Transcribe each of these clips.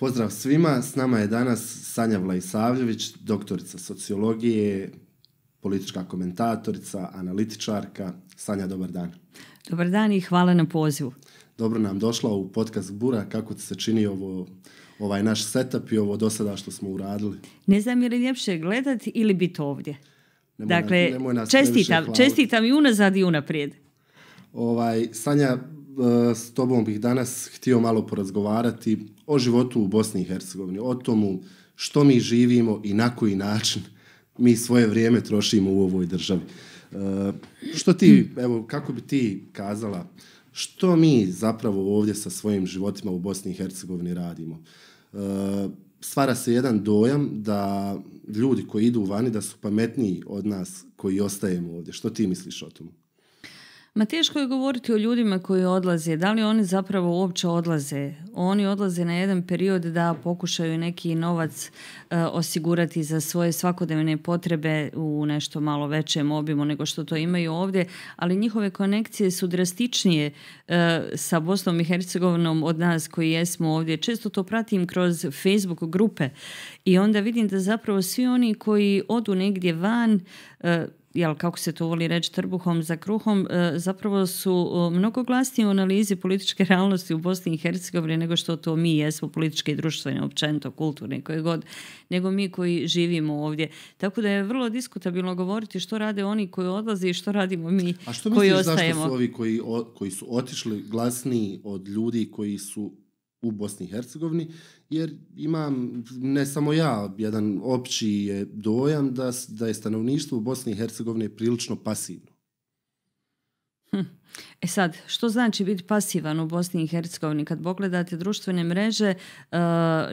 Pozdrav svima, s nama je danas Sanja Vlajsavljević, doktorica sociologije, politička komentatorica, analitičarka. Sanja, dobar dan. Dobar dan i hvala na pozivu. Dobro nam došla u podcast Bura, kako ti se čini ovo ovaj naš setup i ovo do sada što smo uradili. Ne znam je li ljepše gledati ili biti ovdje. dakle, nas, čestitam, čestitam i unazad i unaprijed. Ovaj, Sanja, E, s tobom bih danas htio malo porazgovarati o životu u Bosni i Hercegovini, o tomu što mi živimo i na koji način mi svoje vrijeme trošimo u ovoj državi. E, što ti, evo, kako bi ti kazala, što mi zapravo ovdje sa svojim životima u Bosni i Hercegovini radimo? E, stvara se jedan dojam da ljudi koji idu vani da su pametniji od nas koji ostajemo ovdje. Što ti misliš o tomu? Ma teško je govoriti o ljudima koji odlaze. Da li oni zapravo uopće odlaze? Oni odlaze na jedan period da pokušaju neki novac e, osigurati za svoje svakodnevne potrebe u nešto malo većem obimu nego što to imaju ovdje, ali njihove konekcije su drastičnije e, sa Bosnom i Hercegovinom od nas koji jesmo ovdje. Često to pratim kroz Facebook grupe i onda vidim da zapravo svi oni koji odu negdje van e, jel, kako se to voli reći, trbuhom za kruhom, e, zapravo su e, mnogo glasniji u analizi političke realnosti u Bosni i Hercegovini nego što to mi jesmo, političke i društvene, općenito, kulturne, koje god, nego mi koji živimo ovdje. Tako da je vrlo diskutabilno govoriti što rade oni koji odlaze i što radimo mi A što koji misliš, ostajemo. zašto su ovi koji, koji su otišli glasniji od ljudi koji su u Bosni i Hercegovini jer imam, ne samo ja, jedan opći je dojam da, da je stanovništvo u Bosni i Hercegovini prilično pasivno. Hm. E sad, što znači biti pasivan u Bosni i Hercegovini? Kad pogledate društvene mreže, eh,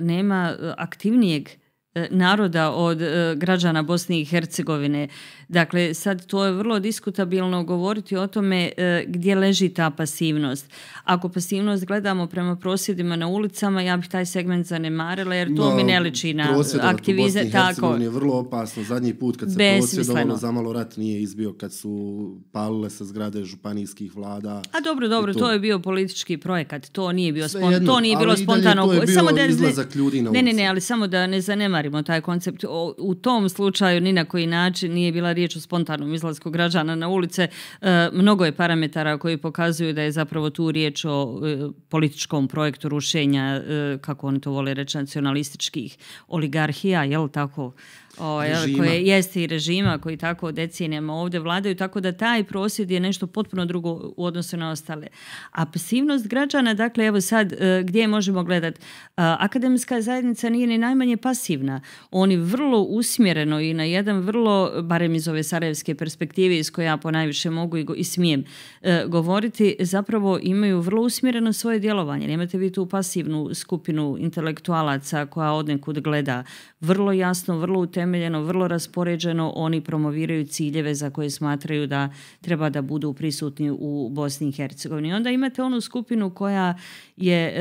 nema aktivnijeg E, naroda od e, građana Bosne i Hercegovine. Dakle, sad to je vrlo diskutabilno govoriti o tome e, gdje leži ta pasivnost. Ako pasivnost gledamo prema prosvjedima na ulicama, ja bih taj segment zanemarila jer to mi ne liči na aktivizam. Tako. je vrlo opasno. Zadnji put kad se prosvjedovalo, zamalo rat nije izbio kad su palile sa zgrade županijskih vlada. A dobro, dobro, to... je bio politički projekat. To nije bio, to nije bilo spontano. samo da Ne, ne, ne, ali samo da ne zanemari taj koncept. u tom slučaju ni na koji način nije bila riječ o spontanom izlasku građana na ulice. E, mnogo je parametara koji pokazuju da je zapravo tu riječ o e, političkom projektu rušenja, e, kako oni to vole reći, nacionalističkih oligarhija, jel tako? o, ovaj, režima. koje jeste i režima koji tako decenijama ovdje vladaju, tako da taj prosvjed je nešto potpuno drugo u odnosu na ostale. A pasivnost građana, dakle evo sad e, gdje možemo gledati? E, akademijska zajednica nije ni najmanje pasivna. Oni vrlo usmjereno i na jedan vrlo, barem iz ove sarajevske perspektive iz koje ja ponajviše mogu i, go, i smijem e, govoriti, zapravo imaju vrlo usmjereno svoje djelovanje. Nemate vi tu pasivnu skupinu intelektualaca koja odnekud gleda. Vrlo jasno, vrlo tem utemeljeno, vrlo raspoređeno, oni promoviraju ciljeve za koje smatraju da treba da budu prisutni u Bosni i Hercegovini. Onda imate onu skupinu koja je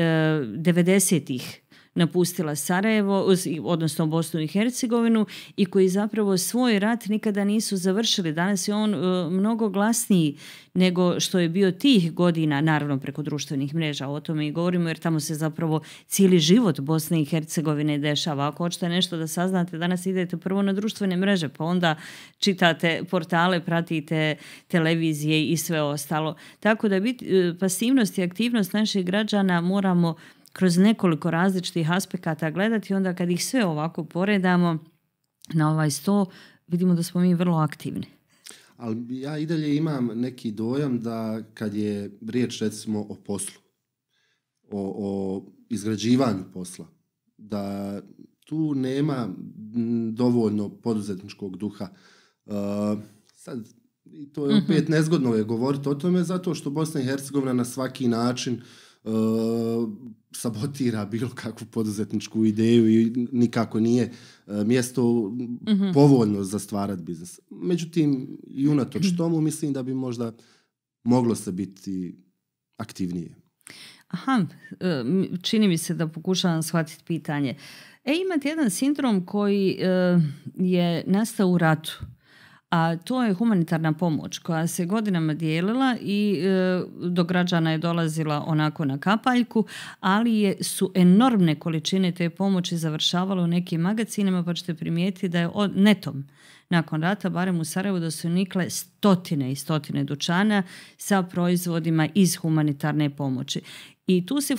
90-ih eh, napustila Sarajevo, odnosno Bosnu i Hercegovinu i koji zapravo svoj rat nikada nisu završili. Danas je on e, mnogo glasniji nego što je bio tih godina, naravno preko društvenih mreža, o tome i govorimo jer tamo se zapravo cijeli život Bosne i Hercegovine dešava. Ako hoćete nešto da saznate, danas idete prvo na društvene mreže, pa onda čitate portale, pratite televizije i sve ostalo. Tako da biti e, pasivnost i aktivnost naših građana moramo kroz nekoliko različitih aspekata gledati, onda kad ih sve ovako poredamo na ovaj sto, vidimo da smo mi vrlo aktivni. Ali ja i dalje imam neki dojam da kad je riječ recimo o poslu, o, o izgrađivanju posla, da tu nema dovoljno poduzetničkog duha. Uh, sad, to je mhm. opet nezgodno je govoriti o tome zato što Bosna i Hercegovina na svaki način Eh, sabotira bilo kakvu poduzetničku ideju i nikako nije eh, mjesto mhm. povoljno za stvarat biznis. Međutim, i unatoč mhm. tomu mislim da bi možda moglo se biti aktivnije. Aha, eh, čini mi se da pokušavam shvatiti pitanje. E, imate jedan sindrom koji je nastao u ratu a to je humanitarna pomoć koja se godinama dijelila i e, do građana je dolazila onako na kapaljku, ali je, su enormne količine te pomoći završavalo u nekim magacinama pa ćete primijetiti da je od, netom nakon rata, barem u Sarajevu, da su nikle stotine i stotine dučana sa proizvodima iz humanitarne pomoći. I tu se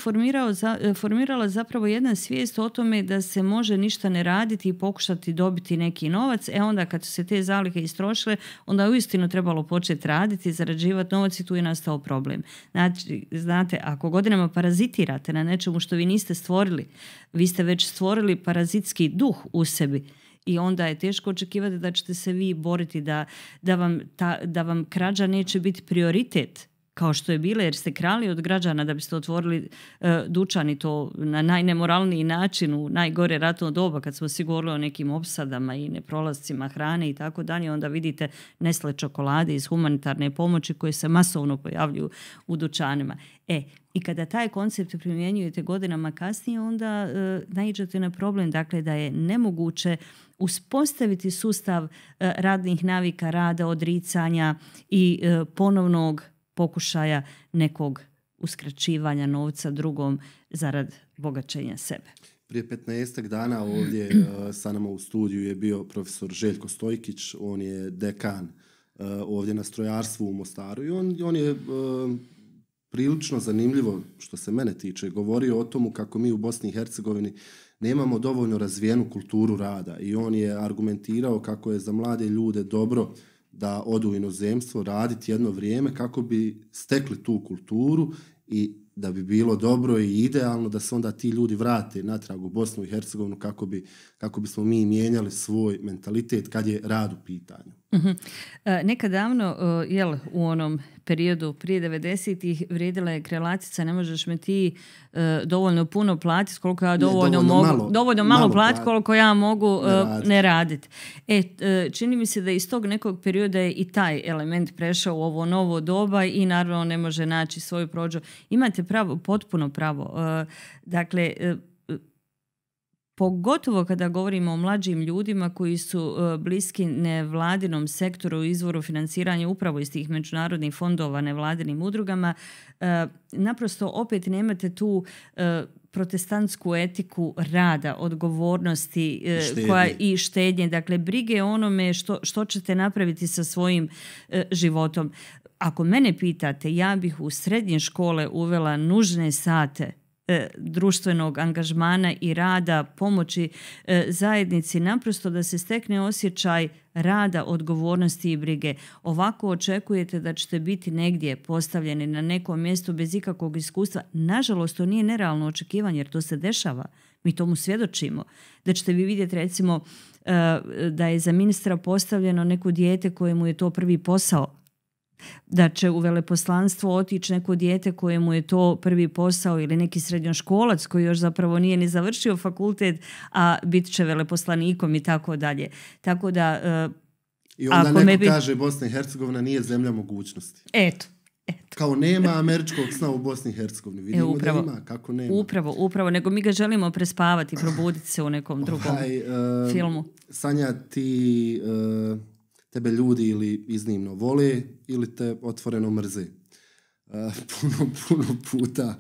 formirala zapravo jedna svijest o tome da se može ništa ne raditi i pokušati dobiti neki novac. E onda kad su se te zalihe istrošile, onda je uistinu trebalo početi raditi, zarađivati novac i tu je nastao problem. Znači, znate, ako godinama parazitirate na nečemu što vi niste stvorili, vi ste već stvorili parazitski duh u sebi i onda je teško očekivati da ćete se vi boriti da, da, vam, ta, da vam krađa neće biti prioritet kao što je bilo jer ste krali od građana da biste otvorili e, to na najnemoralniji način u najgore ratno doba kad smo svi govorili o nekim opsadama i neprolascima hrane i tako dalje onda vidite nesle čokolade iz humanitarne pomoći koje se masovno pojavljuju u dućanima. E, i kada taj koncept primjenjujete godinama kasnije, onda e, naiđete na problem dakle, da je nemoguće uspostaviti sustav e, radnih navika, rada, odricanja i e, ponovnog pokušaja nekog uskraćivanja novca drugom zarad bogaćenja sebe. Prije 15 dana ovdje sa nama u studiju je bio profesor Željko Stojkić, on je dekan ovdje na strojarstvu u Mostaru i on, on je prilično zanimljivo, što se mene tiče, govorio o tomu kako mi u Bosni i Hercegovini nemamo dovoljno razvijenu kulturu rada i on je argumentirao kako je za mlade ljude dobro da odu u inozemstvo raditi jedno vrijeme kako bi stekli tu kulturu i da bi bilo dobro i idealno da se onda ti ljudi vrate natrag u Bosnu i Hercegovinu kako bi, kako bismo mi mijenjali svoj mentalitet kad je rad u pitanju. Mhm. E, Nekad davno, e, jel, u onom periodu prije 90-ih vrijedila je krelacica ne možeš me ti e, dovoljno puno platiti koliko ja dovoljno, mogu, dovoljno malo, platiti koliko ja mogu ne raditi. E, čini mi se da iz tog nekog perioda je i taj element prešao u ovo novo doba i naravno ne može naći svoju prođu. Imate pravo, potpuno pravo. Dakle, pogotovo kada govorimo o mlađim ljudima koji su e, bliski nevladinom sektoru u izvoru financiranja upravo iz tih međunarodnih fondova nevladinim udrugama, e, naprosto opet nemate tu e, protestantsku etiku rada, odgovornosti koja i štednje, dakle brige onome što, što ćete napraviti sa svojim životom. Ako mene pitate, ja bih u srednje škole uvela nužne sate E, društvenog angažmana i rada, pomoći e, zajednici, naprosto da se stekne osjećaj rada, odgovornosti i brige. Ovako očekujete da ćete biti negdje postavljeni na nekom mjestu bez ikakvog iskustva. Nažalost, to nije nerealno očekivanje jer to se dešava. Mi tomu svjedočimo. Da ćete vi vidjeti recimo e, da je za ministra postavljeno neko dijete kojemu je to prvi posao da će u veleposlanstvo otići neko dijete kojemu je to prvi posao ili neki srednjoškolac koji još zapravo nije ni završio fakultet, a bit će veleposlanikom i tako dalje. Tako da... Eh, I onda ako neko bi... kaže Bosna i Hercegovina nije zemlja mogućnosti. Eto. Eto. Kao nema američkog sna u Bosni i Hercegovini. E, Vidimo e, upravo, ima, kako nema. Upravo, upravo. Nego mi ga želimo prespavati, probuditi se u nekom drugom ovaj, eh, filmu. Sanja, ti eh, tebe ljudi ili iznimno vole, ili te otvoreno mrze. puno, puno puta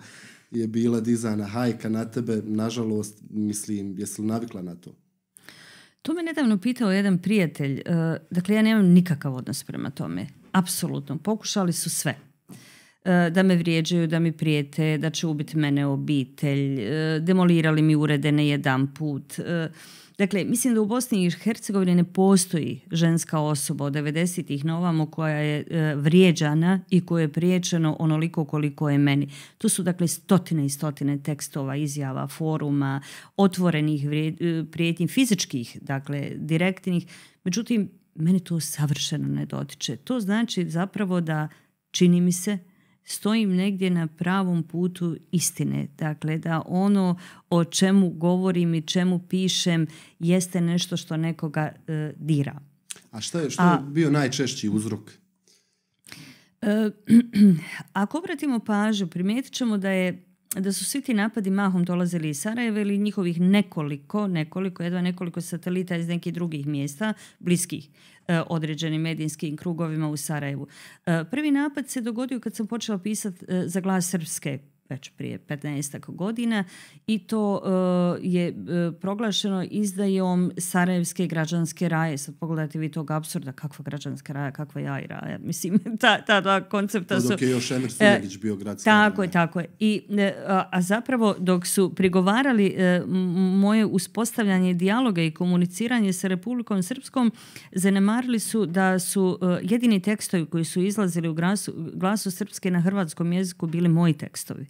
je bila dizana hajka na tebe, nažalost, mislim, jesi li navikla na to? To me nedavno pitao jedan prijatelj. E, dakle, ja nemam nikakav odnos prema tome. Apsolutno. Pokušali su sve e, da me vrijeđaju, da mi prijete, da će ubiti mene obitelj, e, demolirali mi urede na jedan put. Dakle, mislim da u Bosni i Hercegovini ne postoji ženska osoba od 90-ih na ovamo koja je e, vrijeđana i koja je priječeno onoliko koliko je meni. To su dakle stotine i stotine tekstova, izjava, foruma, otvorenih e, prijetnji, fizičkih, dakle direktnih. Međutim, mene to savršeno ne dotiče. To znači zapravo da čini mi se stojim negdje na pravom putu istine. Dakle, da ono o čemu govorim i čemu pišem jeste nešto što nekoga e, dira. A što je, što je bio najčešći uzrok? E, ako obratimo pažnju, primijetit ćemo da je da su svi ti napadi mahom dolazili iz Sarajeva ili njihovih nekoliko, nekoliko, jedva nekoliko satelita iz nekih drugih mjesta, bliskih e, određenim medijskim krugovima u Sarajevu. E, prvi napad se dogodio kad sam počela pisati e, za glas Srpske već prije 15 godina i to e, je e, proglašeno izdajom Sarajevske građanske raje. Sad pogledajte vi tog absurda, kakva građanska raja, kakva ja i raja. Mislim, ta, ta dva koncepta su... E, tako je, tako je. I, a, zapravo dok su prigovarali moje uspostavljanje dijaloga i komuniciranje sa Republikom Srpskom, zanemarili su da su jedini tekstovi koji su izlazili u glasu, glasu Srpske na hrvatskom jeziku bili moji tekstovi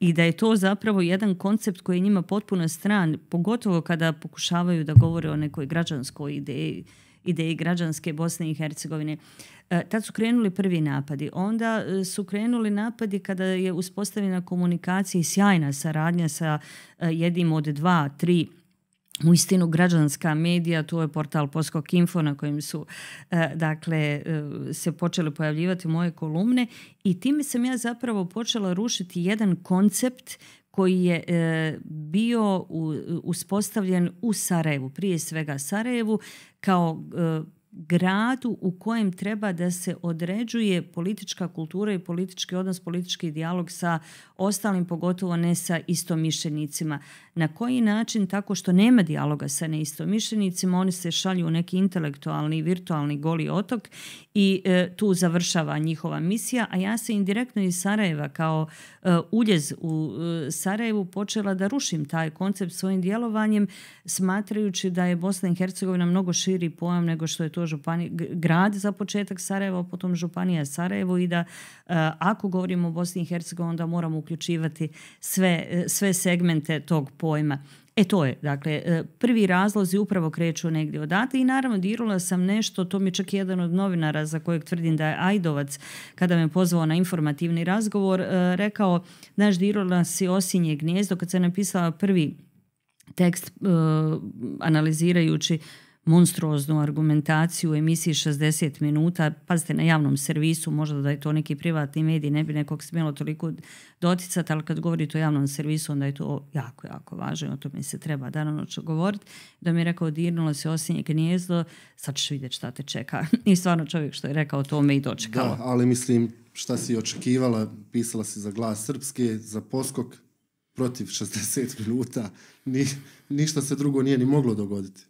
i da je to zapravo jedan koncept koji je njima potpuno stran, pogotovo kada pokušavaju da govore o nekoj građanskoj ideji, ideji građanske Bosne i Hercegovine. E, tad su krenuli prvi napadi. Onda e, su krenuli napadi kada je uspostavljena komunikacija i sjajna saradnja sa e, jednim od dva, tri u istinu građanska medija, tu je portal Poskok Info na kojem su e, dakle e, se počele pojavljivati moje kolumne i time sam ja zapravo počela rušiti jedan koncept koji je e, bio uspostavljen u Sarajevu, prije svega Sarajevu, kao gradu u kojem treba da se određuje politička kultura i politički odnos, politički dijalog sa ostalim, pogotovo ne sa istomišljenicima. Na koji način? Tako što nema dijaloga sa neistomišljenicima, oni se šalju u neki intelektualni, virtualni goli otok i e, tu završava njihova misija, a ja se indirektno iz Sarajeva kao e, uljez u e, Sarajevu počela da rušim taj koncept svojim djelovanjem, smatrajući da je Bosna i Hercegovina mnogo širi pojam nego što je to županije, grad za početak Sarajevo, potom županija Sarajevo i da e, ako govorimo o Bosni i Hercegovini onda moramo uključivati sve, e, sve segmente tog pojma. E to je, dakle, e, prvi razlozi upravo kreću negdje odate i naravno dirula sam nešto, to mi je čak jedan od novinara za kojeg tvrdim da je Ajdovac, kada me pozvao na informativni razgovor, rekao, znaš, dirula si osinje gnjezdo, kad se napisala prvi tekst analizirajući monstruoznu argumentaciju u emisiji 60 minuta, pazite na javnom servisu, možda da je to neki privatni medij, ne bi nekog smjelo toliko doticati, ali kad govorite o javnom servisu, onda je to jako, jako važno, o tome se treba ću govoriti. Da mi je rekao, dirnulo se osinje gnijezdo, sad ćeš vidjeti šta te čeka. I stvarno čovjek što je rekao, to me i dočekalo. ali mislim, šta si očekivala, pisala si za glas srpske, za poskok, protiv 60 minuta, ništa se drugo nije ni moglo dogoditi.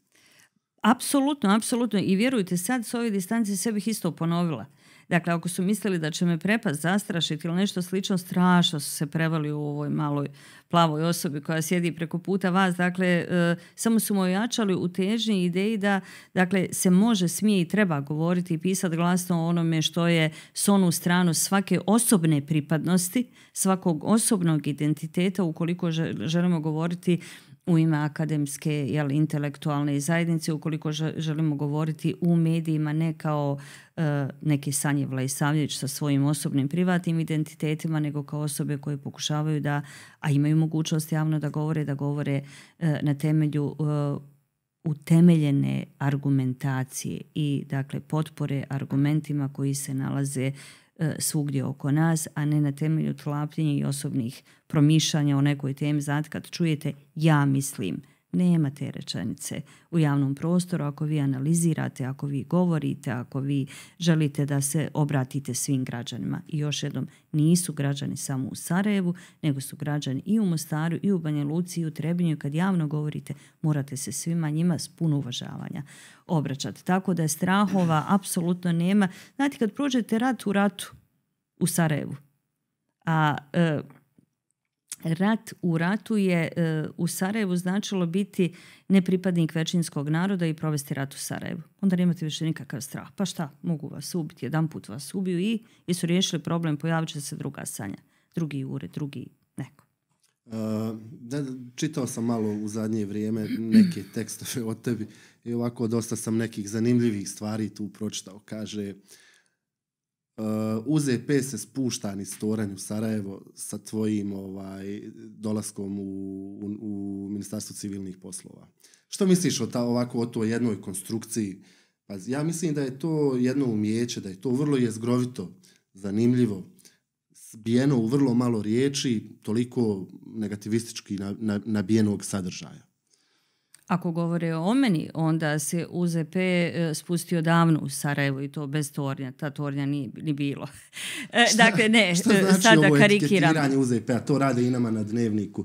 Apsolutno, apsolutno. I vjerujte, sad s ove distanci se bih isto ponovila. Dakle, ako su mislili da će me prepast, zastrašiti ili nešto slično, strašno su se prevali u ovoj maloj plavoj osobi koja sjedi preko puta vas. Dakle, e, samo su me ojačali u težnji ideji da dakle, se može, smije i treba govoriti i pisati glasno o onome što je s onu stranu svake osobne pripadnosti, svakog osobnog identiteta ukoliko želimo govoriti u ime akademske jel, intelektualne zajednice ukoliko želimo govoriti u medijima ne kao neki neki Sanje Vlajsavljević sa svojim osobnim privatnim identitetima nego kao osobe koje pokušavaju da, a imaju mogućnost javno da govore, da govore e, na temelju e, utemeljene argumentacije i dakle potpore argumentima koji se nalaze E, svugdje oko nas, a ne na temelju tlapljenja i osobnih promišljanja o nekoj temi. Znate, kad čujete ja mislim, nema te rečenice u javnom prostoru ako vi analizirate, ako vi govorite, ako vi želite da se obratite svim građanima. I još jednom, nisu građani samo u Sarajevu, nego su građani i u Mostaru, i u Banja Luci, i u Trebinju. Kad javno govorite, morate se svima njima s puno uvažavanja obraćati. Tako da strahova apsolutno nema. Znate, kad prođete rat u ratu u Sarajevu, a e, Rat u ratu je e, u Sarajevu značilo biti nepripadnik većinskog naroda i provesti rat u Sarajevu. Onda nemate više nikakav strah. Pa šta, mogu vas ubiti, jedan put vas ubiju i jesu riješili problem, pojavit će se druga sanja, drugi ured, drugi neko. E, čitao sam malo u zadnje vrijeme neke tekstove o tebi i ovako dosta sam nekih zanimljivih stvari tu pročitao. Kaže, UZP uh, se spušta ni toranj u Sarajevo sa tvojim ovaj, dolaskom u, u, Ministarstvo civilnih poslova. Što misliš o ta, ovako o toj jednoj konstrukciji? Pa ja mislim da je to jedno umijeće, da je to vrlo jezgrovito, zanimljivo, zbijeno u vrlo malo riječi, toliko negativistički nabijenog sadržaja. Ako govore o meni, onda se UZP e e, spustio davno u Sarajevo i to bez tornja. Ta tornja nije ni bilo. E, dakle, ne, znači sada ovo etiketiranje UZP-a? To rade i nama na dnevniku.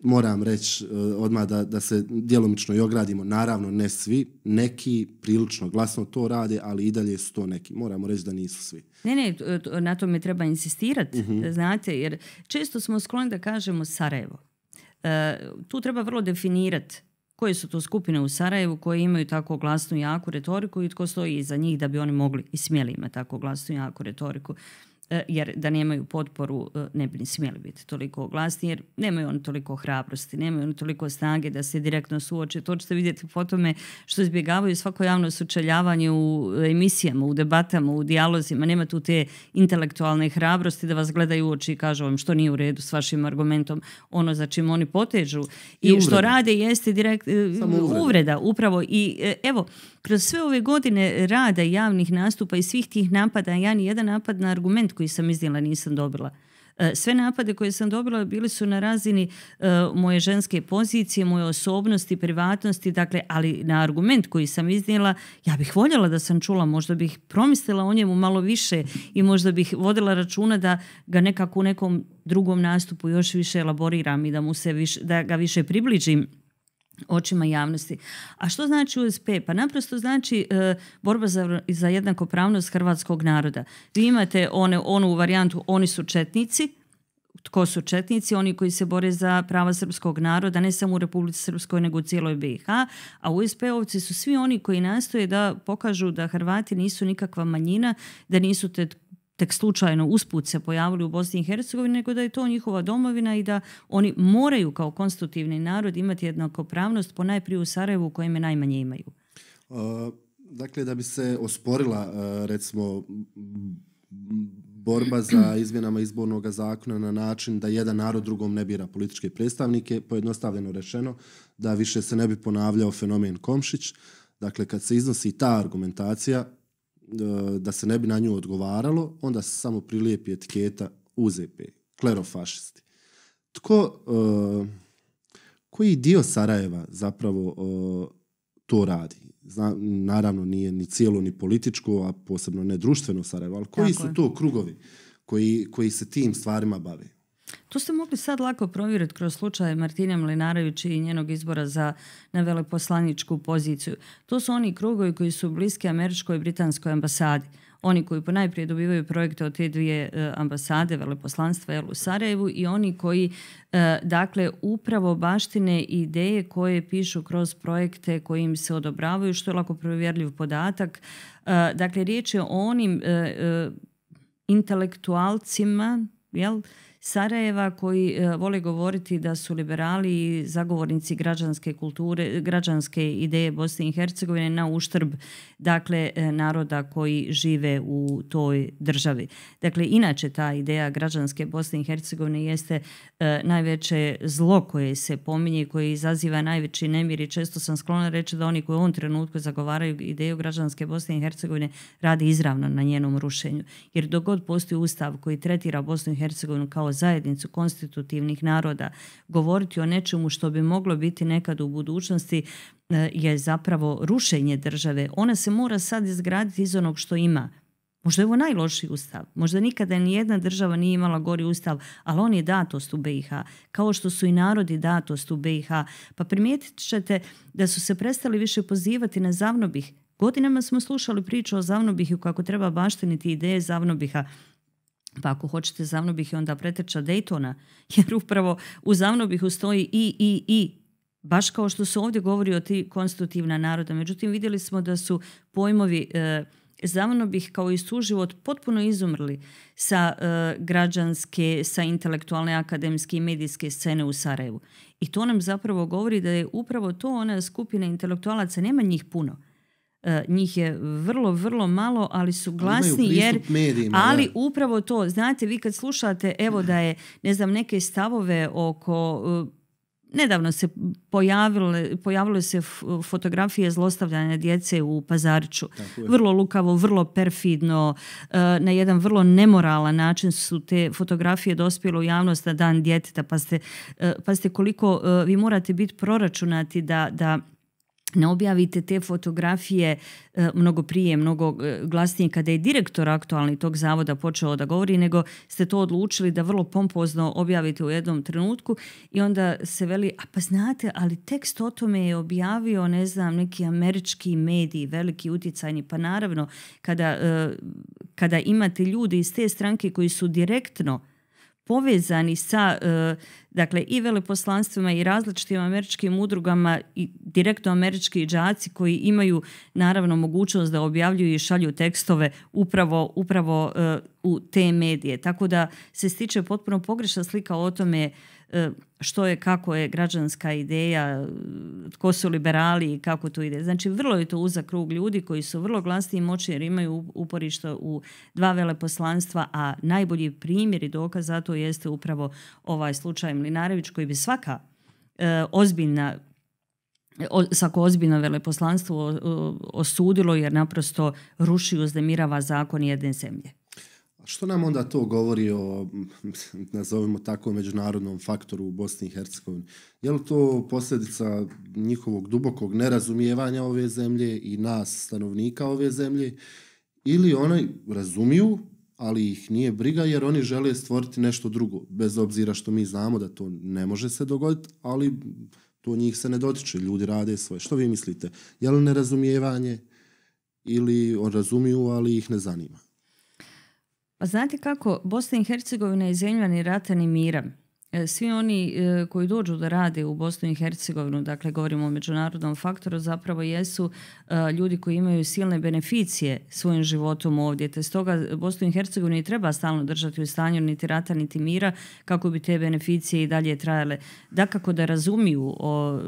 Moram reći odmah da, se djelomično i ogradimo. Naravno, ne svi. Neki prilično glasno to rade, ali i dalje su to neki. Moramo reći da nisu svi. Ne, ne, na tome treba insistirati, mhm. znate, jer često smo skloni da kažemo Sarajevo. tu treba vrlo definirati koje su to skupine u Sarajevu koje imaju tako glasnu i jaku retoriku i tko stoji iza njih da bi oni mogli i smjeli imati tako glasnu i jaku retoriku. E, jer da nemaju potporu e, ne bi ni smjeli biti toliko glasni jer nemaju oni toliko hrabrosti, nemaju oni toliko snage da se direktno suoče. To ćete vidjeti po tome što izbjegavaju svako javno sučeljavanje u emisijama, u debatama, u dijalozima. Nema tu te intelektualne hrabrosti da vas gledaju u oči i kažu vam što nije u redu s vašim argumentom, ono za čim oni potežu. I, što rade jeste direkt, uvreda upravo. I e, evo, kroz sve ove godine rada javnih nastupa i svih tih napada, ja ni jedan napad na argument koji sam iznijela nisam dobila. E, sve napade koje sam dobila bili su na razini e, moje ženske pozicije, moje osobnosti, privatnosti, dakle, ali na argument koji sam iznijela, ja bih voljela da sam čula, možda bih promislila o njemu malo više i možda bih vodila računa da ga nekako u nekom drugom nastupu još više elaboriram i da, mu se više, da ga više približim očima javnosti. A što znači USP? Pa naprosto znači e, borba za, za jednakopravnost hrvatskog naroda. Vi imate one, onu varijantu, oni su četnici, tko su četnici, oni koji se bore za prava srpskog naroda, ne samo u Republici Srpskoj, nego u cijeloj BiH, a USP-ovci su svi oni koji nastoje da pokažu da Hrvati nisu nikakva manjina, da nisu te tek slučajno usput se pojavili u Bosni i Hercegovini, nego da je to njihova domovina i da oni moraju kao konstitutivni narod imati jednakopravnost po najprije u Sarajevu u kojem je najmanje imaju. Dakle, da bi se osporila recimo borba za izmjenama izbornog zakona na način da jedan narod drugom ne bira političke predstavnike, pojednostavljeno rečeno, da više se ne bi ponavljao fenomen Komšić. Dakle, kad se iznosi ta argumentacija, E, da se ne bi na nju odgovaralo, onda se samo prilijepi etiketa UZP, klerofašisti. Tko, e, koji dio Sarajeva zapravo e, to radi? naravno nije ni cijelo ni političko, a posebno ne društveno Sarajevo, ali koji su to krugovi koji, koji se tim stvarima bave? To ste mogli sad lako provjeriti kroz slučaje Martine Mlinarević i njenog izbora za na veleposlaničku poziciju. To su oni krugovi koji su bliski američkoj i britanskoj ambasadi. Oni koji ponajprije dobivaju projekte od te dvije e, ambasade, veleposlanstva u Sarajevu i oni koji e, dakle upravo baštine ideje koje pišu kroz projekte koji im se odobravaju, što je lako provjerljiv podatak. E, dakle, riječ je o onim intelektualcima, jel' Sarajeva koji e, vole govoriti da su liberali i zagovornici građanske kulture, građanske ideje Bosne i Hercegovine na uštrb dakle e, naroda koji žive u toj državi. Dakle, inače ta ideja građanske Bosne i Hercegovine jeste e, najveće zlo koje se pominje i koje izaziva najveći nemir i često sam sklona reći da oni koji u ovom trenutku zagovaraju ideju građanske Bosne i Hercegovine radi izravno na njenom rušenju. Jer dok god postoji ustav koji tretira Bosnu i Hercegovinu kao zajednicu konstitutivnih naroda govoriti o nečemu što bi moglo biti nekad u budućnosti e, je zapravo rušenje države. Ona se mora sad izgraditi iz onog što ima. Možda je ovo najlošiji ustav. Možda nikada ni jedna država nije imala gori ustav, ali on je datost u BiH. Kao što su i narodi datost u BiH. Pa primijetit ćete da su se prestali više pozivati na Zavnobih. Godinama smo slušali priču o Zavnobihu kako treba baštiniti ideje Zavnobiha. Pa ako hoćete, bih je onda preteča Daytona, jer upravo u Zavnobihu stoji i, i, i, baš kao što se ovdje govori o ti konstitutivna naroda. Međutim, vidjeli smo da su pojmovi e, bih kao i suživot potpuno izumrli sa e, građanske, sa intelektualne, akademske i medijske scene u Sarajevu. I to nam zapravo govori da je upravo to ona skupina intelektualaca, nema njih puno, Eh, njih je vrlo, vrlo malo, ali su glasni jer... ali upravo to, znate, vi kad slušate, evo da je, ne znam, neke stavove oko... Eh, nedavno se pojavile, se fotografije zlostavljanja djece u Pazarču. Vrlo lukavo, vrlo perfidno, eh, na jedan vrlo nemoralan način su te fotografije dospjele u javnost na dan djeteta. Pa ste, pa koliko vi morate biti proračunati da ne objavite te fotografije e, mnogo prije, mnogo e, glasnije kada je direktor aktualni tog zavoda počeo da govori, nego ste to odlučili da vrlo pompozno objavite u jednom trenutku i onda se veli, a pa znate, ali tekst o tome je objavio, ne znam, neki američki mediji, veliki utjecajni, pa naravno kada, e, kada imate ljudi iz te stranke koji su direktno povezani sa e, dakle i veleposlanstvima i različitim američkim udrugama i direktno američki đaci koji imaju naravno mogućnost da objavljuju i šalju tekstove upravo, upravo e, u te medije. Tako da se stiče potpuno pogrešna slika o tome e, što je, kako je građanska ideja, tko su liberali i kako to ide. Znači, vrlo je to uzak krug ljudi koji su vrlo glasni i moći jer imaju uporište u dva veleposlanstva, a najbolji primjer i dokaz za to jeste upravo ovaj slučaj Mlinarević koji bi svaka e, ozbiljna svako ozbiljno veleposlanstvo osudilo jer naprosto ruši i uznemirava zakon jedne zemlje što nam onda to govori o, nazovimo tako, međunarodnom faktoru u Bosni i Hercegovini? Je li to posljedica njihovog dubokog nerazumijevanja ove zemlje i nas, stanovnika ove zemlje? Ili oni razumiju, ali ih nije briga jer oni žele stvoriti nešto drugo, bez obzira što mi znamo da to ne može se dogoditi, ali to njih se ne dotiče, ljudi rade svoje. Što vi mislite? Je li nerazumijevanje ili razumiju, ali ih ne zanima? Pa znate kako, Bosna i Hercegovina je zemlja ni rata ni mira. E, svi oni e, koji dođu da rade u Bosnu i Hercegovinu, dakle govorimo o međunarodnom faktoru, zapravo jesu e, ljudi koji imaju silne beneficije svojim životom ovdje. Te stoga Bosnu i Hercegovinu i treba stalno držati u stanju niti rata niti mira kako bi te beneficije i dalje trajale. Dakako da razumiju o,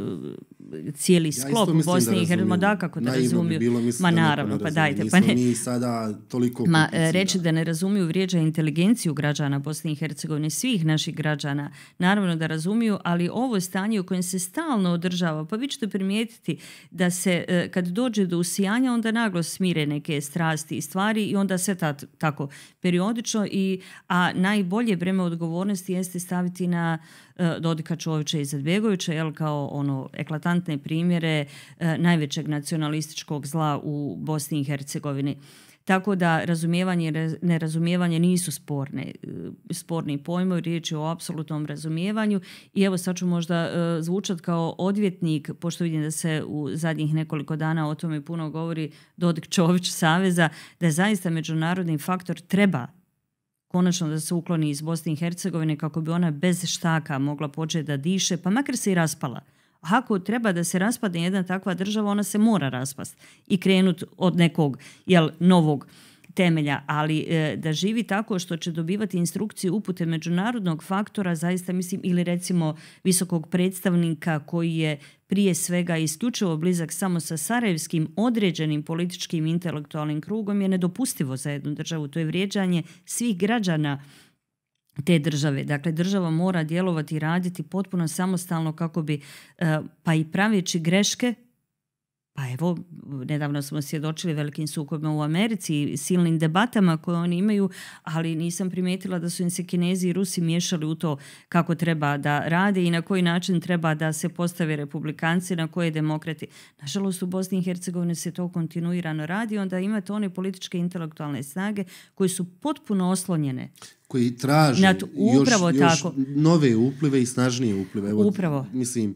cijeli sklop u Bosni i Hercegovine, dakako da razumiju. Ma naravno, pa dajte. Pa ne. Ma, reći da ne razumiju vrijeđa inteligenciju građana Bosne i Hercegovine, svih naših građana naravno da razumiju, ali ovo stanje u kojem se stalno održava, pa vi ćete primijetiti da se e, kad dođe do usijanja onda naglo smire neke strasti i stvari i onda sve tako periodično a najbolje vreme odgovornosti jeste staviti na e, Dodika Čovića i Zadbegovića jel, kao ono eklatantne primjere e, najvećeg nacionalističkog zla u Bosni i Hercegovini. Tako da razumijevanje i nerazumijevanje nisu sporne, e, sporni pojmovi, riječ je o apsolutnom razumijevanju i evo sad ću možda e, zvučat kao odvjetnik, pošto vidim da se u zadnjih nekoliko dana o tome puno govori Dodik Čović Saveza, da je zaista međunarodni faktor treba konačno da se ukloni iz Bosne i Hercegovine kako bi ona bez štaka mogla početi da diše, pa makar se i raspala ako treba da se raspadne jedna takva država, ona se mora raspast i krenut od nekog jel, novog temelja, ali e, da živi tako što će dobivati instrukcije upute međunarodnog faktora, zaista mislim, ili recimo visokog predstavnika koji je prije svega isključivo blizak samo sa sarajevskim određenim političkim intelektualnim krugom je nedopustivo za jednu državu. To je vrijeđanje svih građana te države. Dakle, država mora djelovati i raditi potpuno samostalno kako bi, eh, pa i praveći greške pa evo, nedavno smo svjedočili velikim sukobima u Americi, i silnim debatama koje oni imaju, ali nisam primetila da su im se Kinezi i Rusi miješali u to kako treba da rade i na koji način treba da se postave republikanci, na koje demokrati. Nažalost, u Bosni i Hercegovini se to kontinuirano radi, onda imate one političke intelektualne snage koje su potpuno oslonjene koji traže upravo još, tako. nove uplive i snažnije uplive. Evo, upravo. Mislim,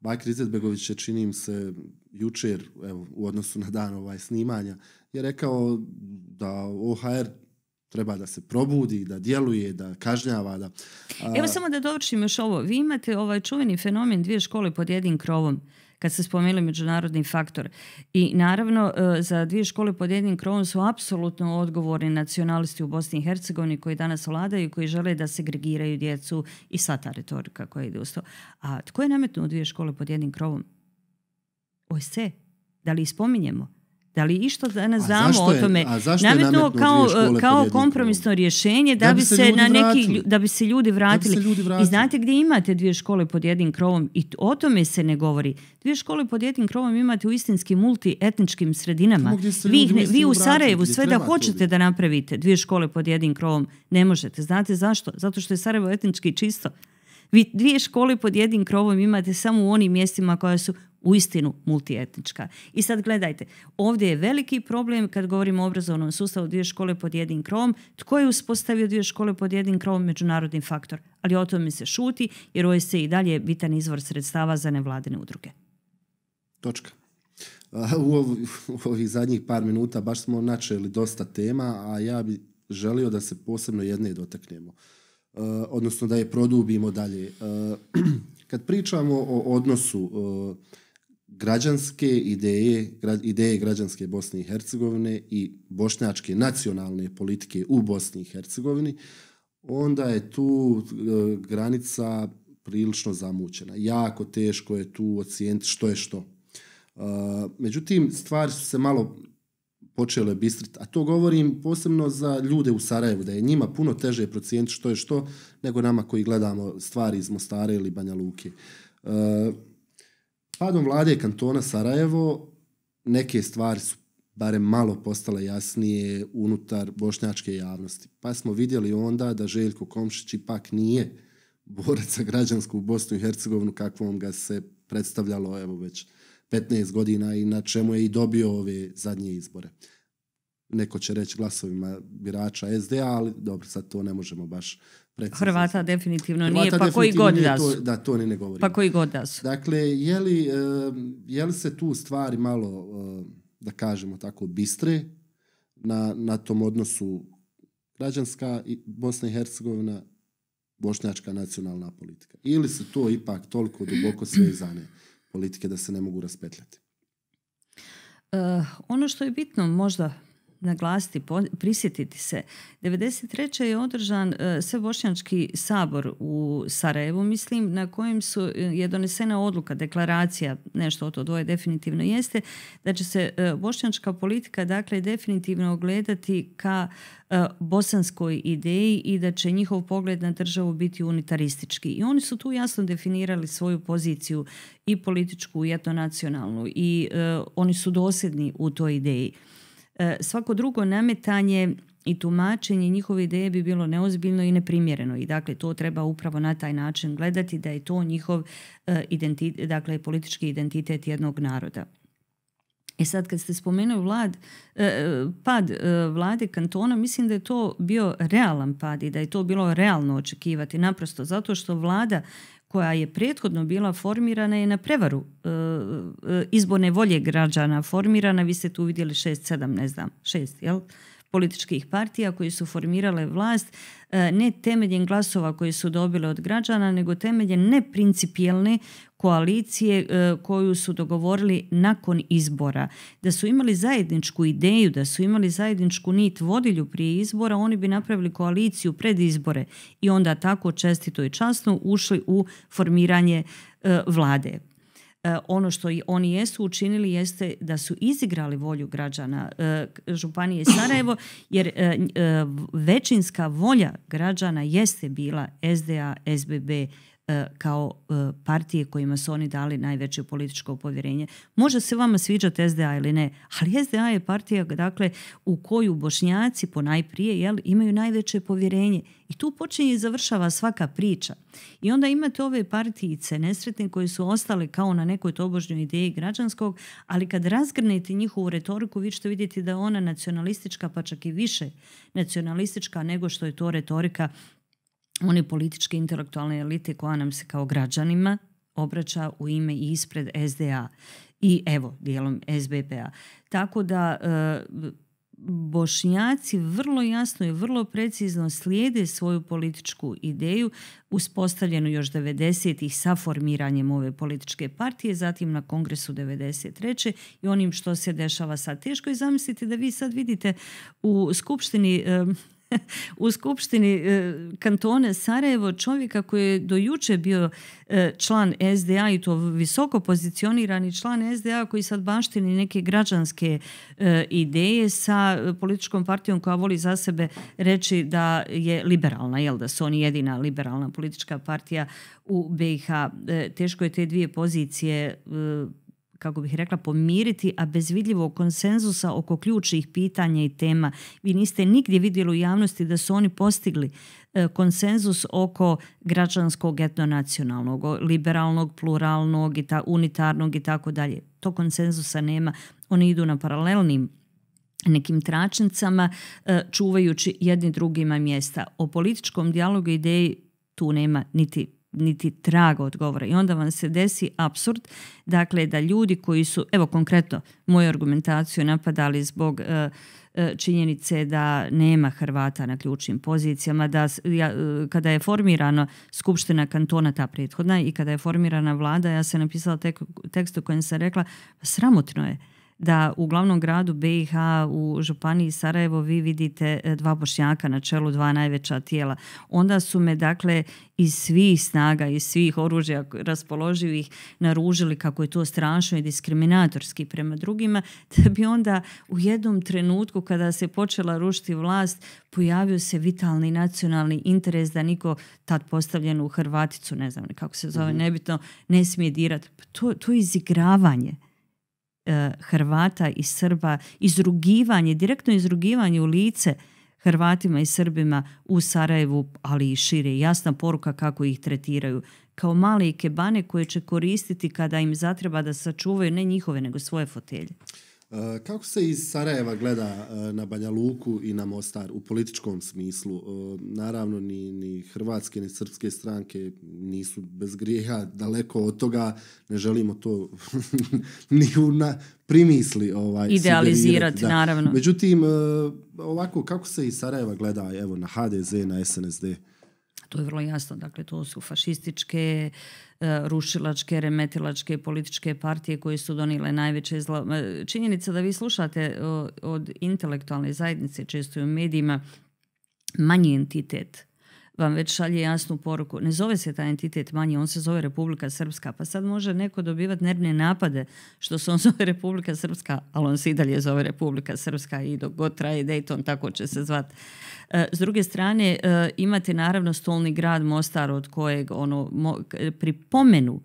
Bakir Izetbegović činim se, jučer evo, u odnosu na dan ovaj snimanja je rekao da OHR treba da se probudi, da djeluje, da kažnjava. Da, Evo samo da dovršim još ovo. Vi imate ovaj čuveni fenomen dvije škole pod jednim krovom kad ste spomenuli međunarodni faktor. I naravno, e, za dvije škole pod jednim krovom su apsolutno odgovorni nacionalisti u Bosni i Hercegovini koji danas vladaju i koji žele da segregiraju djecu i sva ta retorika koja ide u to. A tko je nametnuo dvije škole pod jednim krovom? se, Da li ispominjemo? Da li išta danas znamo o tome? A zašto je kao, kao kompromisno rješenje da, bi se, na neki, da bi se ljudi vratili. I znate gdje imate dvije škole pod jednim krovom i o tome se ne govori. Dvije škole pod jednim krovom imate u istinskim multietničkim sredinama. Vi, vi u Sarajevu sve da hoćete da napravite dvije škole pod jednim krovom ne možete. Znate zašto? Zato što je Sarajevo etnički čisto. Vi dvije škole pod jednim krovom imate samo u onim mjestima koja su u istinu, multietnička. I sad gledajte, ovdje je veliki problem kad govorimo o obrazovnom sustavu dvije škole pod jednim krovom. Tko je uspostavio dvije škole pod jednim krovom? Međunarodni faktor. Ali o tome se šuti jer se i dalje bitan izvor sredstava za nevladine udruge. Točka. U, ovih zadnjih par minuta baš smo načeli dosta tema, a ja bi želio da se posebno jedne dotaknemo. E, odnosno da je produbimo dalje. E, kad pričamo o odnosu e, građanske ideje, ideje građanske Bosne i Hercegovine i bošnjačke nacionalne politike u Bosni i Hercegovini, onda je tu e, granica prilično zamućena. Jako teško je tu ocijeniti što je što. E, međutim, stvari su se malo počele bistriti, a to govorim posebno za ljude u Sarajevu, da je njima puno teže procijeniti što je što nego nama koji gledamo stvari iz Mostara ili Banja Luke. E, Padom vlade kantona Sarajevo neke stvari su barem malo postale jasnije unutar bošnjačke javnosti. Pa smo vidjeli onda da Željko Komšić ipak nije borac za građansku Bosnu i Hercegovinu kakvom ga se predstavljalo evo već 15 godina i na čemu je i dobio ove zadnje izbore. Neko će reći glasovima birača SDA, ali dobro, sad to ne možemo baš Precizno. Hrvata definitivno Hrvata nije, pa koji god da su. To, da, to ne, ne govorim. Pa koji god da su. Dakle, je li, je li se tu stvari malo, da kažemo tako, bistre na, na tom odnosu građanska i Bosna i Hercegovina bošnjačka nacionalna politika? Ili se to ipak toliko duboko svezane politike da se ne mogu raspetljati? Uh, ono što je bitno možda naglasiti, prisjetiti se. 1993. je održan e, Svebošnjački sabor u Sarajevu, mislim, na kojem su, e, je donesena odluka, deklaracija, nešto od to dvoje definitivno jeste, da će se e, bošnjačka politika dakle definitivno ogledati ka bosanskoj ideji i da će njihov pogled na državu biti unitaristički. I oni su tu jasno definirali svoju poziciju i političku i etnonacionalnu i oni su dosljedni u toj ideji. E, svako drugo nametanje i tumačenje njihove ideje bi bilo neozbiljno i neprimjereno i dakle to treba upravo na taj način gledati da je to njihov e, identitet, dakle politički identitet jednog naroda. E sad kad ste spomenuli vlad, e, pad vlade kantona, mislim da je to bio realan pad i da je to bilo realno očekivati. Naprosto zato što vlada koja je prethodno bila formirana je na prevaru e, e, izborne volje građana formirana, vi ste tu vidjeli šest, sedam, ne znam, šest, jel? političkih partija koji su formirale vlast e, ne temeljem glasova koje su dobile od građana, nego temeljem neprincipijelne koalicije e, koju su dogovorili nakon izbora. Da su imali zajedničku ideju, da su imali zajedničku nit vodilju prije izbora, oni bi napravili koaliciju pred izbore i onda tako čestito i časno ušli u formiranje e, vlade. E, ono što i oni jesu učinili jeste da su izigrali volju građana e, Županije Sarajevo, jer e, većinska volja građana jeste bila SDA, SBB, E, kao e, partije kojima su oni dali najveće političko povjerenje. Može se vama sviđati SDA ili ne, ali SDA je partija dakle, u koju bošnjaci ponajprije jel, imaju najveće povjerenje. I tu počinje i završava svaka priča. I onda imate ove partijice nesretne koje su ostale kao na nekoj tobožnjoj ideji građanskog, ali kad razgrnete njihovu retoriku, vi ćete vidjeti da je ona nacionalistička, pa čak i više nacionalistička nego što je to retorika one političke intelektualne elite koja nam se kao građanima obraća u ime i ispred SDA i evo dijelom SBPA. Tako da e, Bošnjaci vrlo jasno i vrlo precizno slijede svoju političku ideju uspostavljenu još 90-ih sa formiranjem ove političke partije, zatim na kongresu 93. i onim što se dešava sad. Teško je zamisliti da vi sad vidite u Skupštini e, u Skupštini e, kantone Sarajevo čovjeka koji je do juče bio e, član SDA i to visoko pozicionirani član SDA koji sad baštini neke građanske e, ideje sa političkom partijom koja voli za sebe reći da je liberalna, jel da su oni jedina liberalna politička partija u BiH. Teško je te dvije pozicije kako bih rekla, pomiriti, a bez vidljivog konsenzusa oko ključnih pitanja i tema. Vi niste nigdje vidjeli u javnosti da su oni postigli e, konsenzus oko građanskog, etnonacionalnog, liberalnog, pluralnog, unitarnog i tako dalje. To konsenzusa nema. Oni idu na paralelnim nekim tračnicama, e, čuvajući jedni drugima mjesta. O političkom dijalogu ideji tu nema niti niti traga odgovora. I onda vam se desi absurd, dakle da ljudi koji su, evo konkretno, moju argumentaciju napadali zbog e, e, činjenice da nema Hrvata na ključnim pozicijama, da e, kada je formirana Skupština kantona ta prethodna i kada je formirana vlada, ja sam napisala tekst u kojem sam rekla, sramotno je da u glavnom gradu BiH u Županiji Sarajevo vi vidite e, dva bošnjaka na čelu dva najveća tijela. Onda su me dakle iz svih snaga, iz svih oružja raspoloživih naružili kako je to strašno i diskriminatorski prema drugima, da bi onda u jednom trenutku kada se počela rušiti vlast pojavio se vitalni nacionalni interes da niko tad u Hrvaticu, ne znam kako se zove, mhm. nebitno, ne smije dirati. To, to je izigravanje. Eh, Hrvata i Srba, izrugivanje, direktno izrugivanje u lice Hrvatima i Srbima u Sarajevu, ali i šire. Jasna poruka kako ih tretiraju. Kao male kebane koje će koristiti kada im zatreba da sačuvaju ne njihove, nego svoje fotelje. Eh, kako se iz Sarajeva gleda eh, na Banja Luku i na Mostar u političkom smislu? Eh, naravno, ni, ni hrvatske, ni srpske stranke nisu bez grijeha, daleko od toga, ne želimo to ni u na, primisli. Ovaj, Idealizirati, naravno. Međutim, ovako, kako se iz Sarajeva gleda evo, na HDZ, na SNSD? To je vrlo jasno, dakle to su fašističke, e, rušilačke, remetilačke političke partije koje su donile najveće e, Činjenica da vi slušate e, od intelektualne zajednice često u medijima manji entitet vam već šalje jasnu poruku. Ne zove se taj entitet manji, on se zove Republika Srpska. Pa sad može neko dobivati nervne napade što se on zove Republika Srpska, ali on se i dalje zove Republika Srpska i dok god traje Dayton, tako će se zvati. E, s druge strane, e, imate naravno stolni grad Mostar od kojeg ono, pri pomenu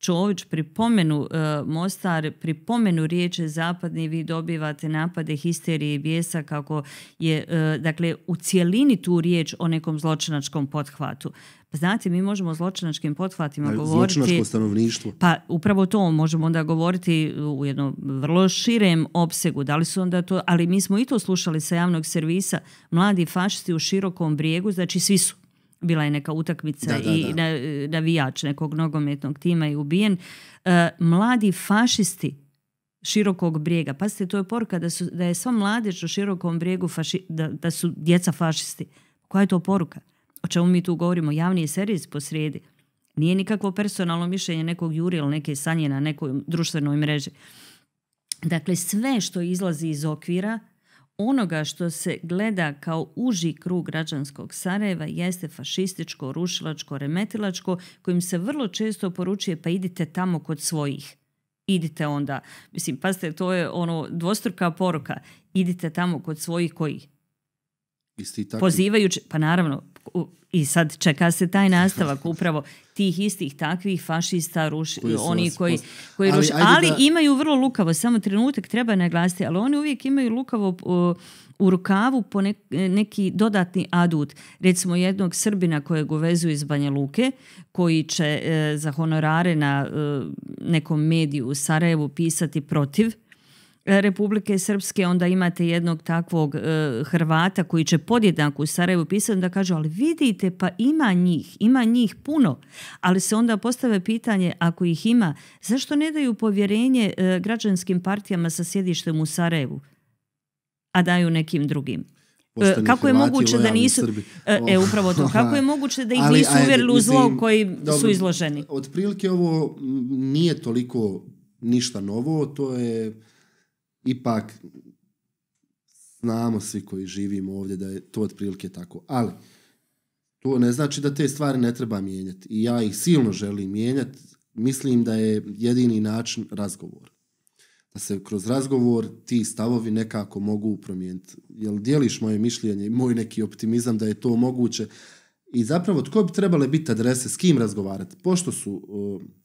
Čović pri pomenu e, Mostar, pri pomenu riječi zapadni, vi dobivate napade histerije i bijesa kako je, e, dakle, u cjelini tu riječ o nekom zločinačkom pothvatu. Pa znate, mi možemo o zločinačkim pothvatima e, govoriti... Zločinačko stanovništvo. Pa upravo to možemo onda govoriti u jednom vrlo širem opsegu. Da li su onda to... Ali mi smo i to slušali sa javnog servisa. Mladi fašisti u širokom brijegu, znači svi su bila je neka utakmica da, da, i navijač nekog nogometnog tima i ubijen. E, mladi fašisti širokog brijega. Pazite, to je poruka da, su, da je sva mladež u širokom brijegu faši, da, su djeca fašisti. Koja je to poruka? O čemu mi tu govorimo? Javni je servis sredi. Nije nikakvo personalno mišljenje nekog Juri ili neke sanje na nekoj društvenoj mreži. Dakle, sve što izlazi iz okvira onoga što se gleda kao uži krug građanskog Sarajeva jeste fašističko, rušilačko, remetilačko, kojim se vrlo često poručuje pa idite tamo kod svojih. Idite onda, mislim, pazite, to je ono dvostruka poruka. Idite tamo kod svojih koji? Pozivajući, pa naravno, i sad čeka se taj nastavak upravo tih istih takvih fašista, ruš, koji oni koji, koji ruše. Ali, imaju vrlo lukavo, samo trenutak treba naglasiti, ali oni uvijek imaju lukavo u rukavu po neki dodatni adut. Recimo jednog Srbina kojeg uvezu iz Banja Luke, koji će e, za honorare na e, nekom mediju u Sarajevu pisati protiv Republike Srpske, onda imate jednog takvog e, Hrvata koji će podjednak u Sarajevu pisati da kažu, ali vidite, pa ima njih, ima njih puno, ali se onda postave pitanje, ako ih ima, zašto ne daju povjerenje e, građanskim partijama sa sjedištem u Sarajevu, a daju nekim drugim? E, kako je moguće da nisu e upravo to kako je moguće da ih ali, nisu uvjerili u zlo koji su izloženi otprilike ovo nije toliko ništa novo to je ipak znamo svi koji živimo ovdje da je to otprilike tako. Ali, to ne znači da te stvari ne treba mijenjati. I ja ih silno želim mijenjati. Mislim da je jedini način razgovor. Da se kroz razgovor ti stavovi nekako mogu promijeniti. Jel dijeliš moje mišljenje i moj neki optimizam da je to moguće? I zapravo tko bi trebale biti adrese, s kim razgovarati? Pošto su,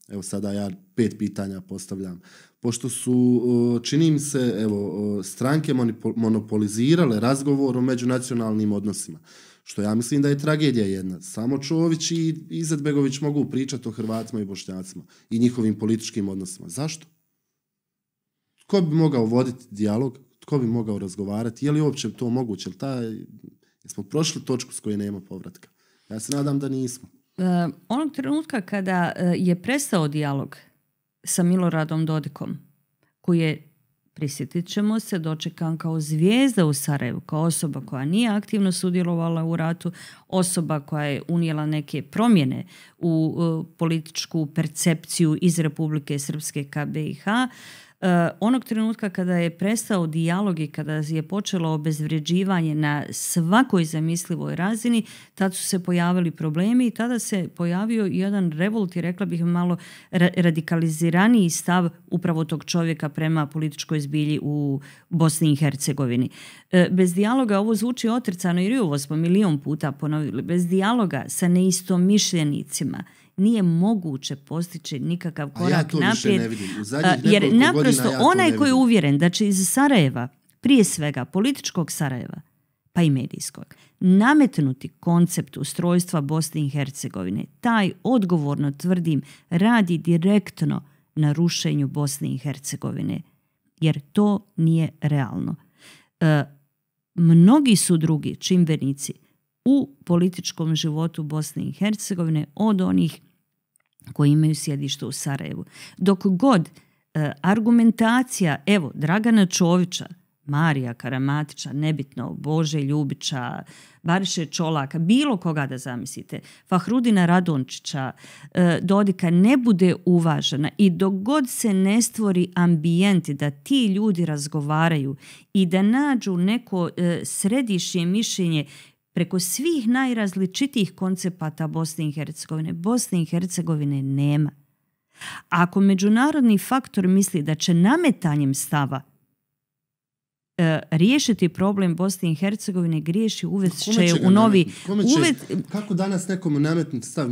evo sada ja pet pitanja postavljam, pošto su, čini mi se, evo, stranke monopolizirale razgovor o međunacionalnim odnosima. Što ja mislim da je tragedija jedna. Samo Čović i Izetbegović mogu pričati o Hrvatima i Bošnjacima i njihovim političkim odnosima. Zašto? Tko bi mogao voditi dijalog? Tko bi mogao razgovarati? Je li uopće to moguće? Jel smo prošli točku s koje nema povratka? Ja se nadam da nismo. E, onog trenutka kada e, je prestao dijalog, sa Miloradom Dodikom, koji je, prisjetit ćemo se, dočekan kao zvijezda u Sarajevu, kao osoba koja nije aktivno sudjelovala u ratu, osoba koja je unijela neke promjene u političku percepciju iz Republike Srpske KBiH, E, onog trenutka kada je prestao dijalog i kada je počelo obezvređivanje na svakoj zamislivoj razini, tad su se pojavili problemi i tada se pojavio jedan revolt i rekla bih malo radikaliziraniji stav upravo tog čovjeka prema političkoj zbilji u Bosni i Hercegovini. E, bez dijaloga ovo zvuči otrcano i ovo smo milion puta ponovili. Bez dijaloga sa neistomišljenicima nije moguće postići nikakav korak ja naprijed. jer naprosto onaj koji je uvjeren da će iz Sarajeva, prije svega političkog Sarajeva, pa i medijskog, nametnuti koncept ustrojstva Bosne i Hercegovine, taj odgovorno tvrdim radi direktno na rušenju Bosne i Hercegovine, jer to nije realno. E, mnogi su drugi čimbenici u političkom životu Bosne i Hercegovine od onih koji imaju sjedište u Sarajevu. Dok god e, argumentacija, evo, Dragana Čovića, Marija Karamatića, nebitno, Bože Ljubića, Bariše Čolaka, bilo koga da zamislite, Fahrudina Radončića, e, Dodika ne bude uvažena i dok god se ne stvori ambijent da ti ljudi razgovaraju i da nađu neko e, središnje mišljenje preko svih najrazličitijih koncepata Bosne i Hercegovine. Bosne i Hercegovine nema. ako međunarodni faktor misli da će nametanjem stava E, riješiti problem Bosne i Hercegovine griješi uvest će, u novi... Kako danas nekomu nametnuti stav?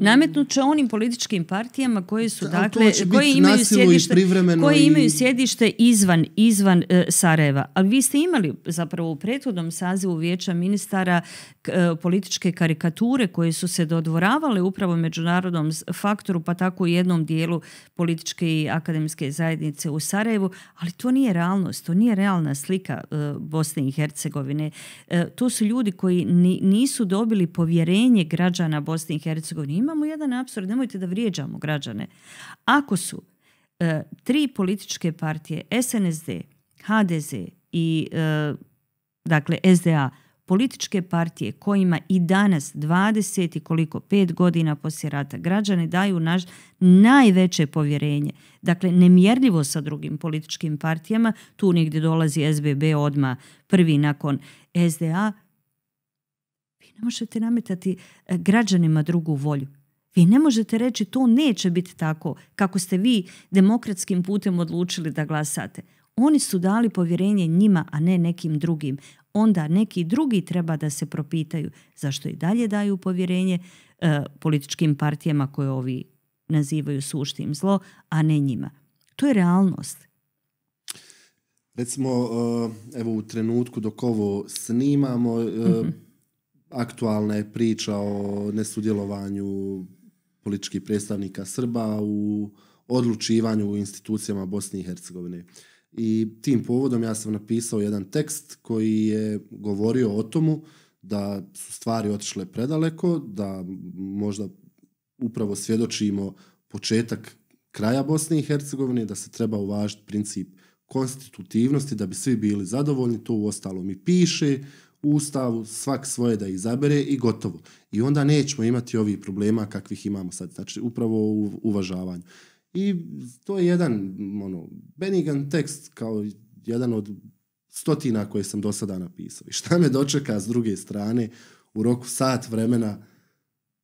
Nametnut će onim političkim partijama koje su, dakle, koje imaju, sjedište, koje imaju sjedište izvan, izvan e, Sarajeva. Ali vi ste imali zapravo u prethodnom sazivu vijeća ministara e, političke karikature koje su se dodvoravale upravo međunarodnom faktoru, pa tako u jednom dijelu političke i akademske zajednice u Sarajevu, ali to nije realnost, to nije realnost realna slika e, Bosne i Hercegovine. E, to su ljudi koji nisu dobili povjerenje građana Bosne i Hercegovine. Imamo jedan absurd, nemojte da vrijeđamo građane. Ako su e, tri političke partije, SNSD, HDZ i dakle SDA, političke partije kojima i danas 20 i koliko 5 godina poslije rata građani daju naš najveće povjerenje. Dakle, nemjerljivo sa drugim političkim partijama, tu negdje dolazi SBB odma prvi nakon SDA, vi ne možete nametati eh, građanima drugu volju. Vi ne možete reći to neće biti tako kako ste vi demokratskim putem odlučili da glasate. Oni su dali povjerenje njima, a ne nekim drugim onda neki drugi treba da se propitaju zašto i dalje daju povjerenje e, političkim partijama koje ovi nazivaju suštim zlo, a ne njima. To je realnost. Recimo, e, evo u trenutku dok ovo snimamo, e, mhm. aktualna je priča o nesudjelovanju političkih predstavnika Srba u odlučivanju u institucijama Bosne i Hercegovine i tim povodom ja sam napisao jedan tekst koji je govorio o tomu da su stvari otišle predaleko, da možda upravo svjedočimo početak kraja Bosne i Hercegovine, da se treba uvažiti princip konstitutivnosti, da bi svi bili zadovoljni, to u ostalom i piše u Ustavu, svak svoje da izabere i gotovo. I onda nećemo imati ovih problema kakvih imamo sad, znači upravo u uvažavanju. I to je jedan ono, benigan tekst kao jedan od stotina koje sam do sada napisao. I šta me dočeka s druge strane, u roku sat vremena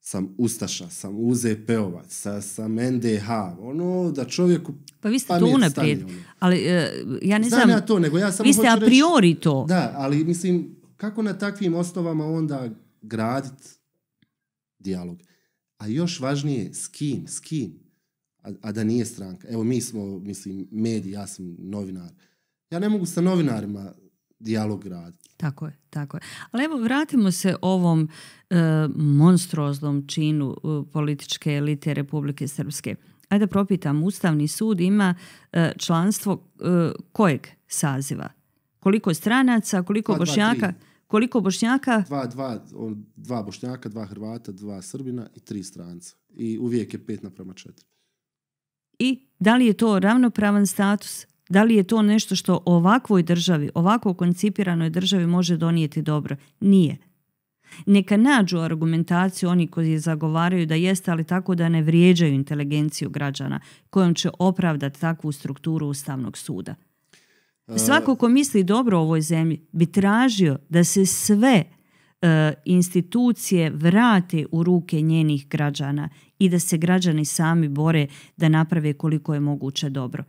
sam Ustaša, sam UZP-ovac, sam NDH, ono da čovjeku Pa vi ste to unaprijed, ono. ali e, ja ne znam, ja to, nego ja vi ste a priori to. Da, ali mislim, kako na takvim osnovama onda graditi dijalog? A još važnije, s kim, s kim? a, da nije stranka. Evo mi smo, mislim, mediji, ja sam novinar. Ja ne mogu sa novinarima dijalog raditi. Tako je, tako je. Ali evo vratimo se ovom e, monstroznom činu e, političke elite Republike Srpske. Ajde propitam, Ustavni sud ima e, članstvo e, kojeg saziva? Koliko stranaca, koliko bošnjaka? koliko bošnjaka? Dva, dva, dva bošnjaka, dva Hrvata, dva Srbina i tri stranca. I uvijek je pet naprama četiri i da li je to ravnopravan status, da li je to nešto što ovakvoj državi, ovako koncipiranoj državi može donijeti dobro? Nije. Neka nađu argumentaciju oni koji zagovaraju da jeste, ali tako da ne vrijeđaju inteligenciju građana kojom će opravdati takvu strukturu Ustavnog suda. E, Svako ko misli dobro o ovoj zemlji bi tražio da se sve E, institucije vrate u ruke njenih građana i da se građani sami bore da naprave koliko je moguće dobro.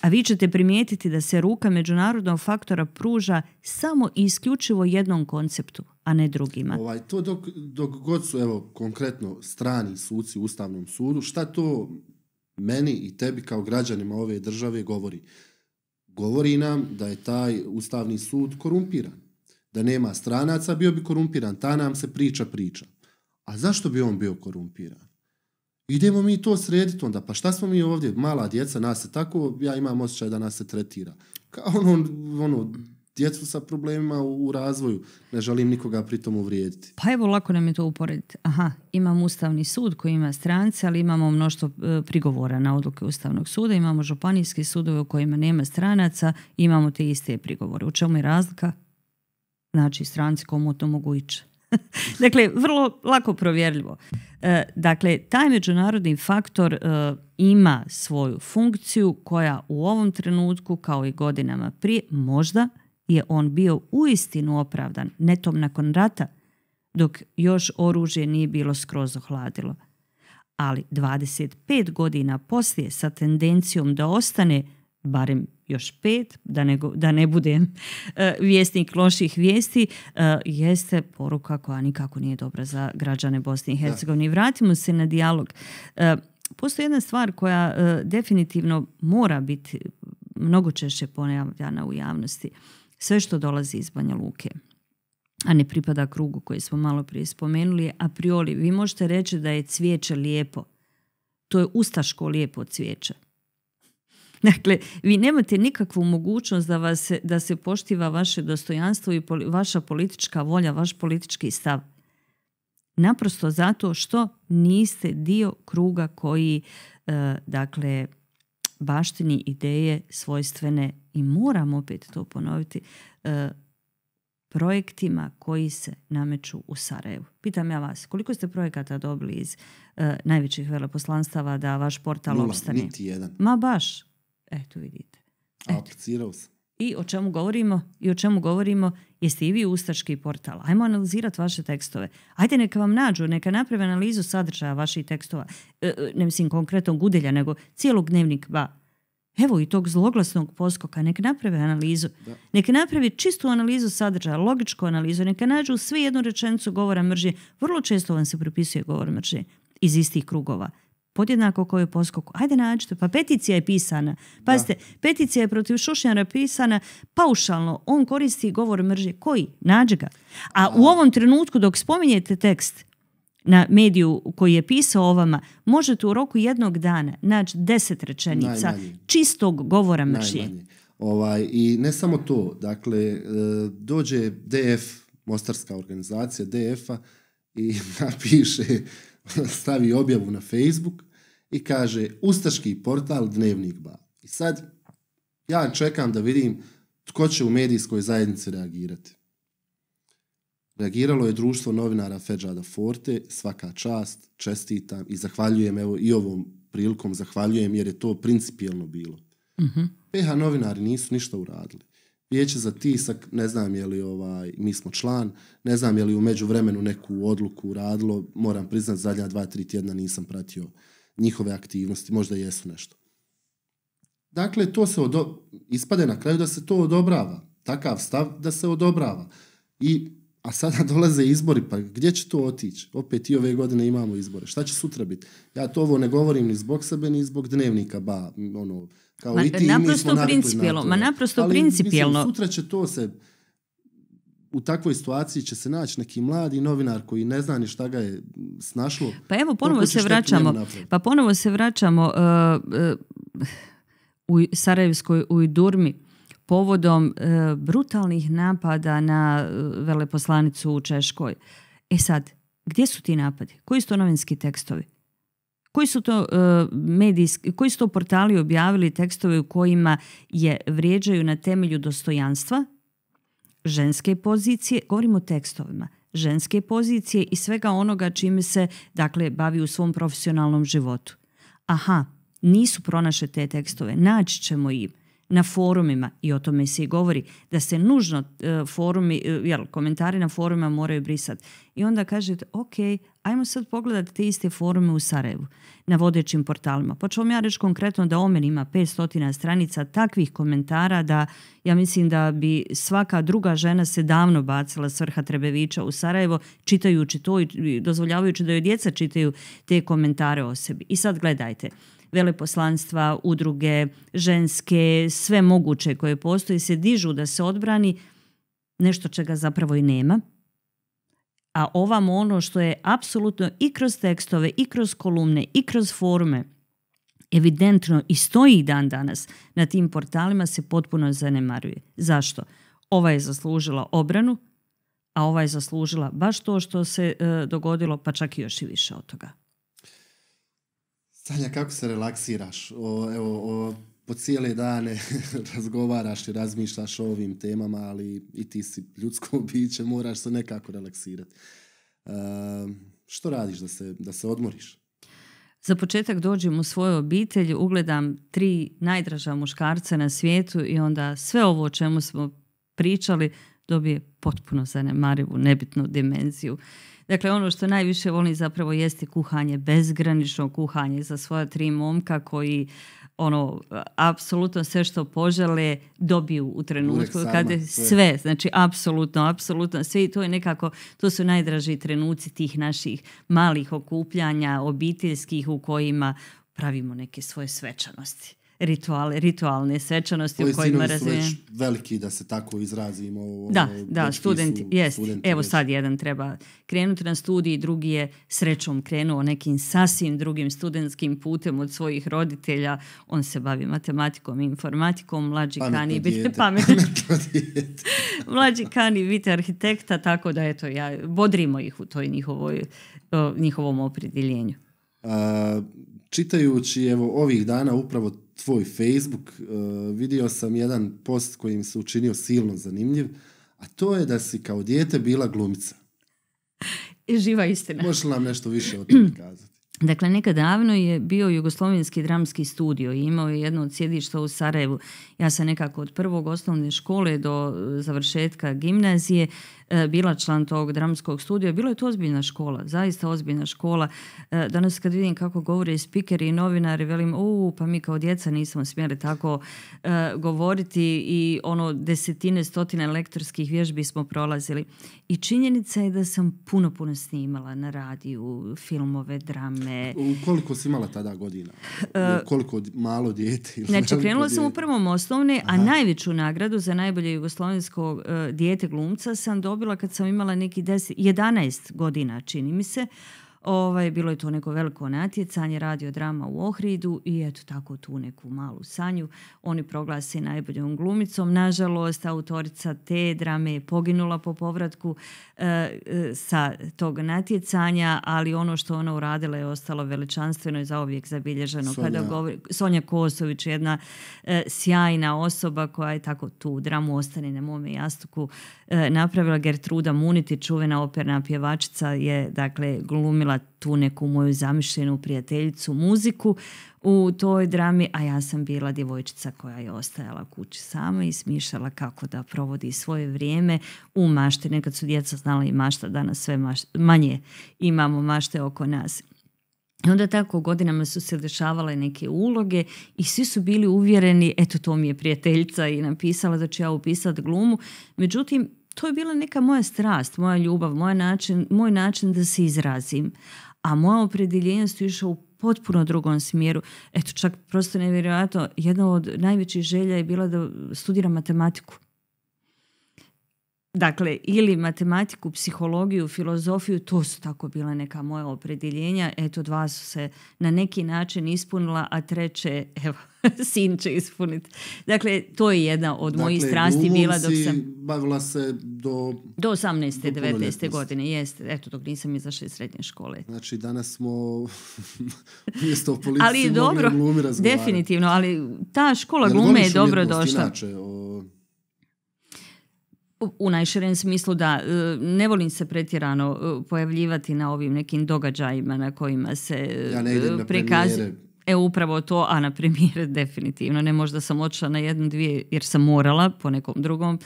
A vi ćete primijetiti da se ruka međunarodnog faktora pruža samo i isključivo jednom konceptu, a ne drugima. Ovaj, to dok, dok god su, evo, konkretno strani suci u Ustavnom sudu, šta to meni i tebi kao građanima ove države govori? Govori nam da je taj Ustavni sud korumpiran da nema stranaca, bio bi korumpiran. Ta nam se priča priča. A zašto bi on bio korumpiran? Idemo mi to srediti onda. Pa šta smo mi ovdje? Mala djeca, nas se tako, ja imam osjećaj da nas se tretira. Kao ono, ono djecu sa problemima u, razvoju. Ne želim nikoga pritom uvrijediti. Pa evo, lako nam je to uporediti. Aha, imam Ustavni sud koji ima strance, ali imamo mnoštvo e, prigovora na odluke Ustavnog suda, imamo Županijski sudove u kojima nema stranaca, imamo te iste prigovore. U čemu je razlika? Znači, stranci komu to mogu ići. dakle, vrlo lako provjerljivo. E, dakle, taj međunarodni faktor e, ima svoju funkciju koja u ovom trenutku, kao i godinama prije, možda je on bio uistinu opravdan, netom nakon rata, dok još oružje nije bilo skroz ohladilo. Ali 25 godina poslije sa tendencijom da ostane, barem još pet, da ne, da ne e, vjesnik loših vijesti, e, jeste poruka koja nikako nije dobra za građane Bosne i Hercegovine. vratimo se na dijalog. E, postoji jedna stvar koja definitivno mora biti mnogo češće ponavljana u javnosti. Sve što dolazi iz Banja Luke, a ne pripada krugu koji smo malo prije spomenuli, a prioli vi možete reći da je cvijeće lijepo. To je ustaško lijepo cvijeće Dakle, vi nemate nikakvu mogućnost da, vas, da se poštiva vaše dostojanstvo i vaša politička volja, vaš politički stav. Naprosto zato što niste dio kruga koji e, dakle baštini ideje svojstvene i moram opet to ponoviti e, projektima koji se nameću u Sarajevu. Pitam ja vas, koliko ste projekata dobili iz e, najvećih veleposlanstava da vaš portal Nula, opstane? Niti jedan. Ma baš, Eto vidite. Eto. I o čemu govorimo? I o čemu govorimo? Jeste i vi ustaški portal. Ajmo analizirati vaše tekstove. Ajde neka vam nađu, neka naprave analizu sadržaja vaših tekstova. E, e, ne mislim konkretno Gudelja, nego cijelog dnevnik ba. Evo i tog zloglasnog poskoka, neka naprave analizu. Da. Neka napravi čistu analizu sadržaja, logičku analizu, neka nađu svi jednu rečenicu govora mržnje. Vrlo često vam se propisuje govor mržnje iz istih krugova podjednako koji poskoku. Ajde nađite, pa peticija je pisana. Pazite, da. peticija je protiv Šušnjara pisana paušalno. On koristi govor mržnje. Koji? Nađe ga. A u ovom trenutku dok spominjete tekst na mediju koji je pisao o vama, možete u roku jednog dana naći deset rečenica čistog govora mržnje. Ovaj, I ne samo to, dakle, e, dođe DF, Mostarska organizacija DF-a i napiše, stavi objavu na Facebook i kaže Ustaški portal Dnevnik Ba. I sad ja čekam da vidim tko će u medijskoj zajednici reagirati. Reagiralo je društvo novinara Feđada Forte, svaka čast, čestitam i zahvaljujem evo i ovom prilikom zahvaljujem jer je to principijelno bilo. uh mhm. PH novinari nisu ništa uradili. Vijeće za tisak, ne znam je li ovaj, mi smo član, ne znam je li u međuvremenu neku odluku uradilo, moram priznat zadnja dva, tri tjedna nisam pratio njihove aktivnosti, možda jesu nešto. Dakle, to se odo... ispade na kraju da se to odobrava. Takav stav da se odobrava. I, a sada dolaze izbori, pa gdje će to otići? Opet i ove godine imamo izbore. Šta će sutra biti? Ja to ovo ne govorim ni zbog sebe, ni zbog dnevnika, ba, ono, kao ma, i ti i mi smo principijelno, Ma naprosto Ali, sutra će to se u takvoj situaciji će se naći neki mladi novinar koji ne zna ni šta ga je snašlo. Pa evo ponovo se vraćamo. Pa ponovo se vraćamo uh, uh, u Sarajevskoj Durmi povodom uh, brutalnih napada na uh, veleposlanicu u Češkoj. E sad, gdje su ti napadi? Koji su to novinski tekstovi? Koji su to uh, medijski, koji su to portali objavili tekstovi u kojima je vrijeđaju na temelju dostojanstva ženske pozicije, govorimo o tekstovima, ženske pozicije i svega onoga čime se dakle bavi u svom profesionalnom životu. Aha, nisu pronaše te tekstove, naći ćemo ih na forumima i o tome se i govori da se nužno e, forumi, e, jel, komentari na forumima moraju brisati. I onda kažete, ok, ajmo sad pogledati te iste forume u Sarajevu na vodećim portalima. Pa ću vam ja reći konkretno da Omen ima 500 stranica takvih komentara da ja mislim da bi svaka druga žena se davno bacila svrha Trebevića u Sarajevo čitajući to i dozvoljavajući da joj djeca čitaju te komentare o sebi. I sad gledajte, veleposlanstva, udruge, ženske, sve moguće koje postoje se dižu da se odbrani nešto čega zapravo i nema. A ovamo ono što je apsolutno i kroz tekstove, i kroz kolumne, i kroz forume, evidentno i stoji dan danas na tim portalima se potpuno zanemaruje. Zašto? Ova je zaslužila obranu, a ova je zaslužila baš to što se e, dogodilo, pa čak i još i više od toga. Sanja, kako se relaksiraš? O, evo, po cijele dane razgovaraš i razmišljaš o ovim temama, ali i ti si ljudsko biće, moraš se nekako relaksirati. E, što radiš da se, da se odmoriš? Za početak dođem u svoju obitelj, ugledam tri najdraža muškarca na svijetu i onda sve ovo o čemu smo pričali dobije potpuno zanemarivu, nebitnu dimenziju. Dakle, ono što najviše volim zapravo jeste kuhanje, bezgranično kuhanje za svoja tri momka koji ono, apsolutno sve što požele dobiju u trenutku sama, kada sve. sve, znači apsolutno, apsolutno sve i to je nekako, to su najdraži trenuci tih naših malih okupljanja, obiteljskih u kojima pravimo neke svoje svečanosti rituale, ritualne svečanosti u kojima razvijem. su već veliki, da se tako izrazimo. Da, da, student jest. Evo sad jedan treba krenuti na studiji, drugi je srećom krenuo nekim sasvim drugim studentskim putem od svojih roditelja. On se bavi matematikom i informatikom, mlađi pametno kani biti pametno. mlađi kani biti arhitekta, tako da eto, ja, bodrimo ih u toj njihovom opredjeljenju. čitajući evo ovih dana upravo tvoj Facebook, e, vidio sam jedan post koji mi se učinio silno zanimljiv, a to je da si kao dijete bila glumica. Živa istina. Možeš li nam nešto više o tome kazati? Dakle, nekad davno je bio Jugoslovenski dramski studio i imao je jedno od sjedišta u Sarajevu. Ja sam nekako od prvog osnovne škole do e, završetka gimnazije E, bila član tog dramskog studija. Bilo je to ozbiljna škola, zaista ozbiljna škola. E, danas kad vidim kako govore i spikeri i novinari, velim, u, pa mi kao djeca nismo smjeli tako e, govoriti i ono desetine, stotine lektorskih vježbi smo prolazili. I činjenica je da sam puno, puno snimala na radiju, filmove, drame. koliko si imala tada godina? koliko malo dijete? Znači, krenula sam u prvom osnovne, a najveću nagradu za najbolje jugoslovensko dijete glumca sam dobila dobila kad sam imala neki 10, 11 godina, čini mi se. Ovaj, bilo je to neko veliko natjecanje, radio drama u Ohridu i eto tako tu neku malu sanju. Oni proglase najboljom glumicom. Nažalost, autorica te drame je poginula po povratku eh, eh, sa tog natjecanja, ali ono što ona uradila je ostalo veličanstveno i zaovijek zabilježeno. Sonja. Kada govori, Sonja Kosović, jedna eh, sjajna osoba koja je tako tu dramu ostane na mome jastuku E, napravila Gertruda Muniti, čuvena operna pjevačica je dakle glumila tu neku moju zamišljenu prijateljicu muziku u toj drami, a ja sam bila djevojčica koja je ostajala kući sama i smišljala kako da provodi svoje vrijeme u mašte. Nekad su djeca znala i mašta, danas sve manje imamo mašte oko nas. onda tako godinama su se dešavale neke uloge i svi su bili uvjereni, eto to mi je prijateljica i napisala da ću ja upisati glumu. Međutim, to je bila neka moja strast, moja ljubav, moj način, moj način da se izrazim. A moja opredjeljenje su išla u potpuno drugom smjeru. Eto, čak prosto nevjerojatno, jedna od najvećih želja je bila da studiram matematiku. Dakle, ili matematiku, psihologiju, filozofiju, to su tako bila neka moja opredjeljenja. Eto, dva su se na neki način ispunila, a treće, evo, sin će ispuniti. Dakle, to je jedna od mojih dakle, strasti bila dok sam... bavila se do... Do 18. Do 19. godine, jeste. Eto, dok nisam izašla iz srednje škole. Znači, danas smo mjesto ali, dobro, Definitivno, ali ta škola glume je dobro došla. Inače, o u najširem smislu da e, ne volim se pretjerano e, pojavljivati na ovim nekim događajima na kojima se e, ja prikazuje. E upravo to, a na premijere definitivno. Ne možda sam otišla na jednu, dvije, jer sam morala po nekom drugom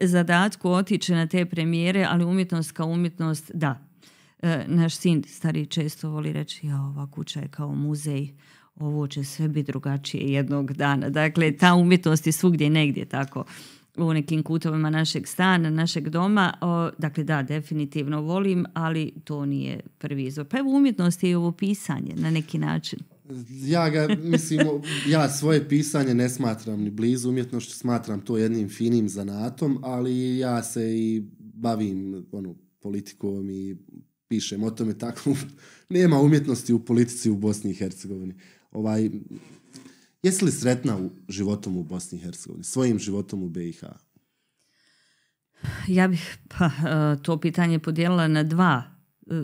zadatku otići na te premijere, ali umjetnost kao umjetnost, da. Naš sin stari često voli reći, ja ova kuća je kao muzej, ovo će sve biti drugačije jednog dana. Dakle, ta umjetnost je svugdje negdje tako u nekim kutovima našeg stana, našeg doma. dakle, da, definitivno volim, ali to nije prvi izvor. Pa evo umjetnost je i ovo pisanje na neki način. Ja ga, mislim, ja svoje pisanje ne smatram ni blizu umjetnošću, smatram to jednim finim zanatom, ali ja se i bavim ono, politikom i pišem o tome tako. Nema umjetnosti u politici u Bosni i Hercegovini. Ovaj, Jesi li sretna u životom u Bosni i Hercegovini, svojim životom u BiH? Ja bih pa, e, to pitanje podijelila na dva e,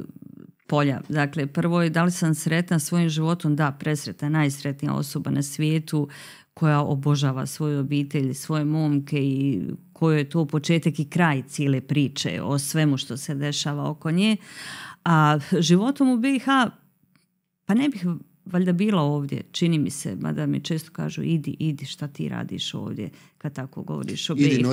polja. Dakle, prvo je da li sam sretna svojim životom? Da, presretna, najsretnija osoba na svijetu koja obožava svoju obitelj, svoje momke i kojoj je to početak i kraj cijele priče o svemu što se dešava oko nje. A životom u BiH, pa ne bih valjda bila ovdje, čini mi se, mada mi često kažu idi, idi, šta ti radiš ovdje kad tako govoriš o BiH.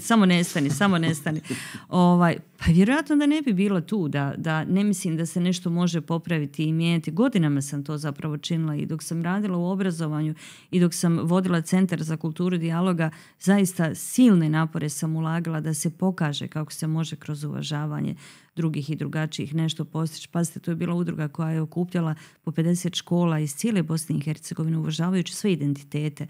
samo nestani, samo nestani. ovaj, pa vjerojatno da ne bi bila tu, da, da ne mislim da se nešto može popraviti i mijenjati. Godinama sam to zapravo činila i dok sam radila u obrazovanju i dok sam vodila Centar za kulturu dijaloga, zaista silne napore sam ulagala da se pokaže kako se može kroz uvažavanje drugih i drugačijih nešto postići. Pazite, to je bila udruga koja je okupljala po 50 škola iz cijele Bosne i Hercegovine, uvažavajući sve identitete.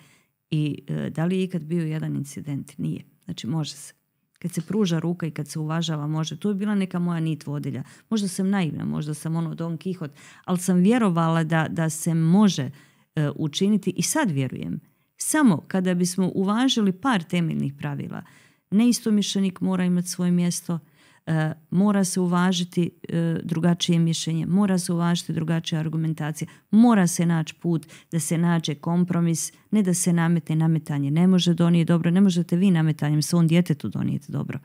I e, da li je ikad bio jedan incident? Nije. Znači, može se. Kad se pruža ruka i kad se uvažava, može. To je bila neka moja nit vodilja. Možda sam naivna, možda sam ono Don Kihot, ali sam vjerovala da, da se može e, učiniti i sad vjerujem. Samo kada bismo uvažili par temeljnih pravila, neistomišljenik mora imati svoje mjesto – E, mora se uvažiti e, drugačije mišljenje, mora se uvažiti drugačija argumentacija, mora se naći put da se nađe kompromis, ne da se nametne nametanje. Ne može donijeti dobro, ne možete vi nametanjem svom djetetu donijeti dobro.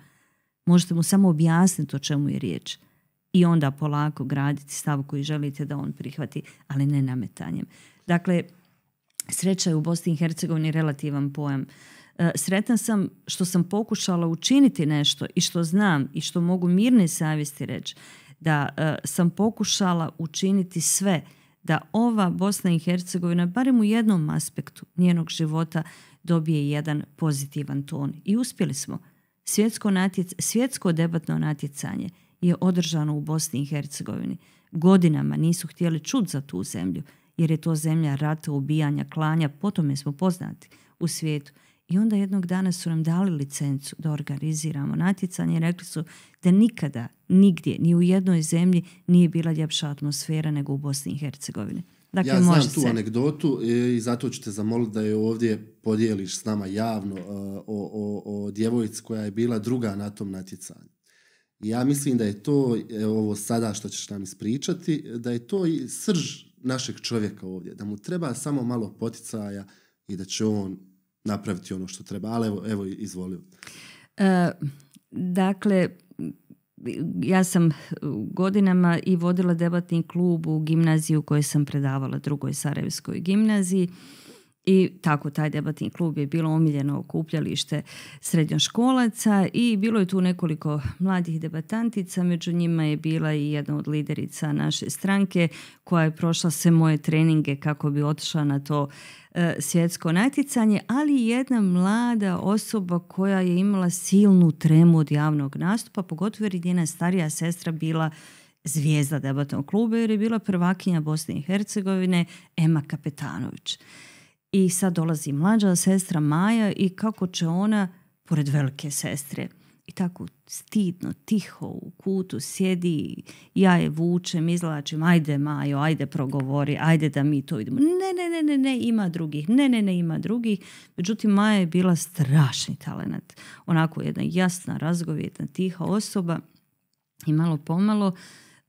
Možete mu samo objasniti o čemu je riječ i onda polako graditi stav koji želite da on prihvati, ali ne nametanjem. Dakle, sreća je u Bosni i Hercegovini relativan pojam. E, sretan sam što sam pokušala učiniti nešto i što znam i što mogu mirne savjesti reći da e, sam pokušala učiniti sve da ova Bosna i Hercegovina barem u jednom aspektu njenog života dobije jedan pozitivan ton. I uspjeli smo. Svjetsko, natjec, svjetsko debatno natjecanje je održano u Bosni i Hercegovini. Godinama nisu htjeli čut za tu zemlju, jer je to zemlja rata, ubijanja, klanja, potom tome smo poznati u svijetu. I onda jednog dana su nam dali licencu da organiziramo natjecanje i rekli su da nikada, nigdje, ni u jednoj zemlji nije bila ljepša atmosfera nego u Bosni i Hercegovini. Dakle, ja znam tu se... anegdotu i zato ću te zamoliti da je ovdje podijeliš s nama javno e, o, o, o djevojci koja je bila druga na tom natjecanju. Ja mislim da je to, e, ovo sada što ćeš nam ispričati, da je to i srž našeg čovjeka ovdje, da mu treba samo malo poticaja i da će on napraviti ono što treba. Ali evo, evo e, dakle, ja sam godinama i vodila debatni klub u gimnaziju u kojoj sam predavala drugoj Sarajevskoj gimnaziji i tako taj debatni klub je bilo omiljeno okupljalište srednjoškolaca i bilo je tu nekoliko mladih debatantica, među njima je bila i jedna od liderica naše stranke koja je prošla sve moje treninge kako bi otišla na to e, svjetsko natjecanje, ali jedna mlada osoba koja je imala silnu tremu od javnog nastupa, pogotovo jer je njena starija sestra bila zvijezda debatnog kluba jer je bila prvakinja Bosne i Hercegovine Ema Kapetanović. I sad dolazi mlađa sestra Maja i kako će ona, pored velike sestre, i tako stidno, tiho u kutu sjedi, ja je vučem, izlačim, ajde Majo, ajde progovori, ajde da mi to idemo. Ne, ne, ne, ne, ne, ima drugih, ne, ne, ne, ima drugih. Međutim, Maja je bila strašni talent. Onako jedna jasna, razgovjetna, tiha osoba i malo pomalo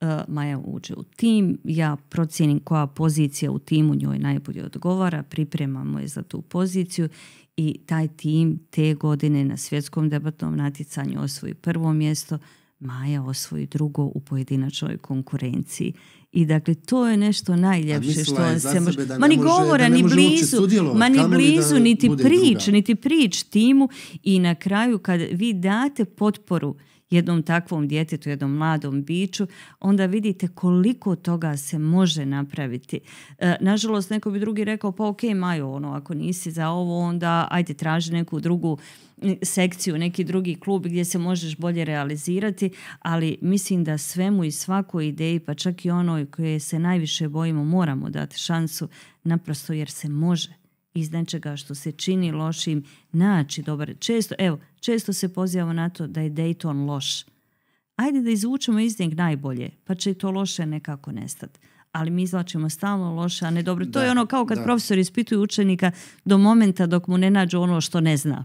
E, Maja uđe u tim, ja procijenim koja pozicija u timu njoj najbolje odgovara, pripremamo je za tu poziciju i taj tim te godine na svjetskom debatnom natjecanju osvoji prvo mjesto, Maja osvoji drugo u pojedinačnoj konkurenciji. I dakle, to je nešto najljepše što se može... Ma ni govora, ni blizu, ma ni blizu, niti prič, niti prič timu. I na kraju, kad vi date potporu jednom takvom djetetu, jednom mladom biću, onda vidite koliko toga se može napraviti. E, nažalost, neko bi drugi rekao, pa ok, Majo, ono, ako nisi za ovo, onda ajde traži neku drugu sekciju, neki drugi klub gdje se možeš bolje realizirati, ali mislim da svemu i svakoj ideji, pa čak i onoj koje se najviše bojimo, moramo dati šansu naprosto jer se može iz nečega što se čini lošim naći dobar. Često, evo, često se pozivamo na to da je Dayton loš. Ajde da izvučemo iz njeg najbolje, pa će i to loše nekako nestati. Ali mi izlačimo stalno loše, a ne dobro. to je ono kao kad da. profesori ispituju učenika do momenta dok mu ne nađu ono što ne zna.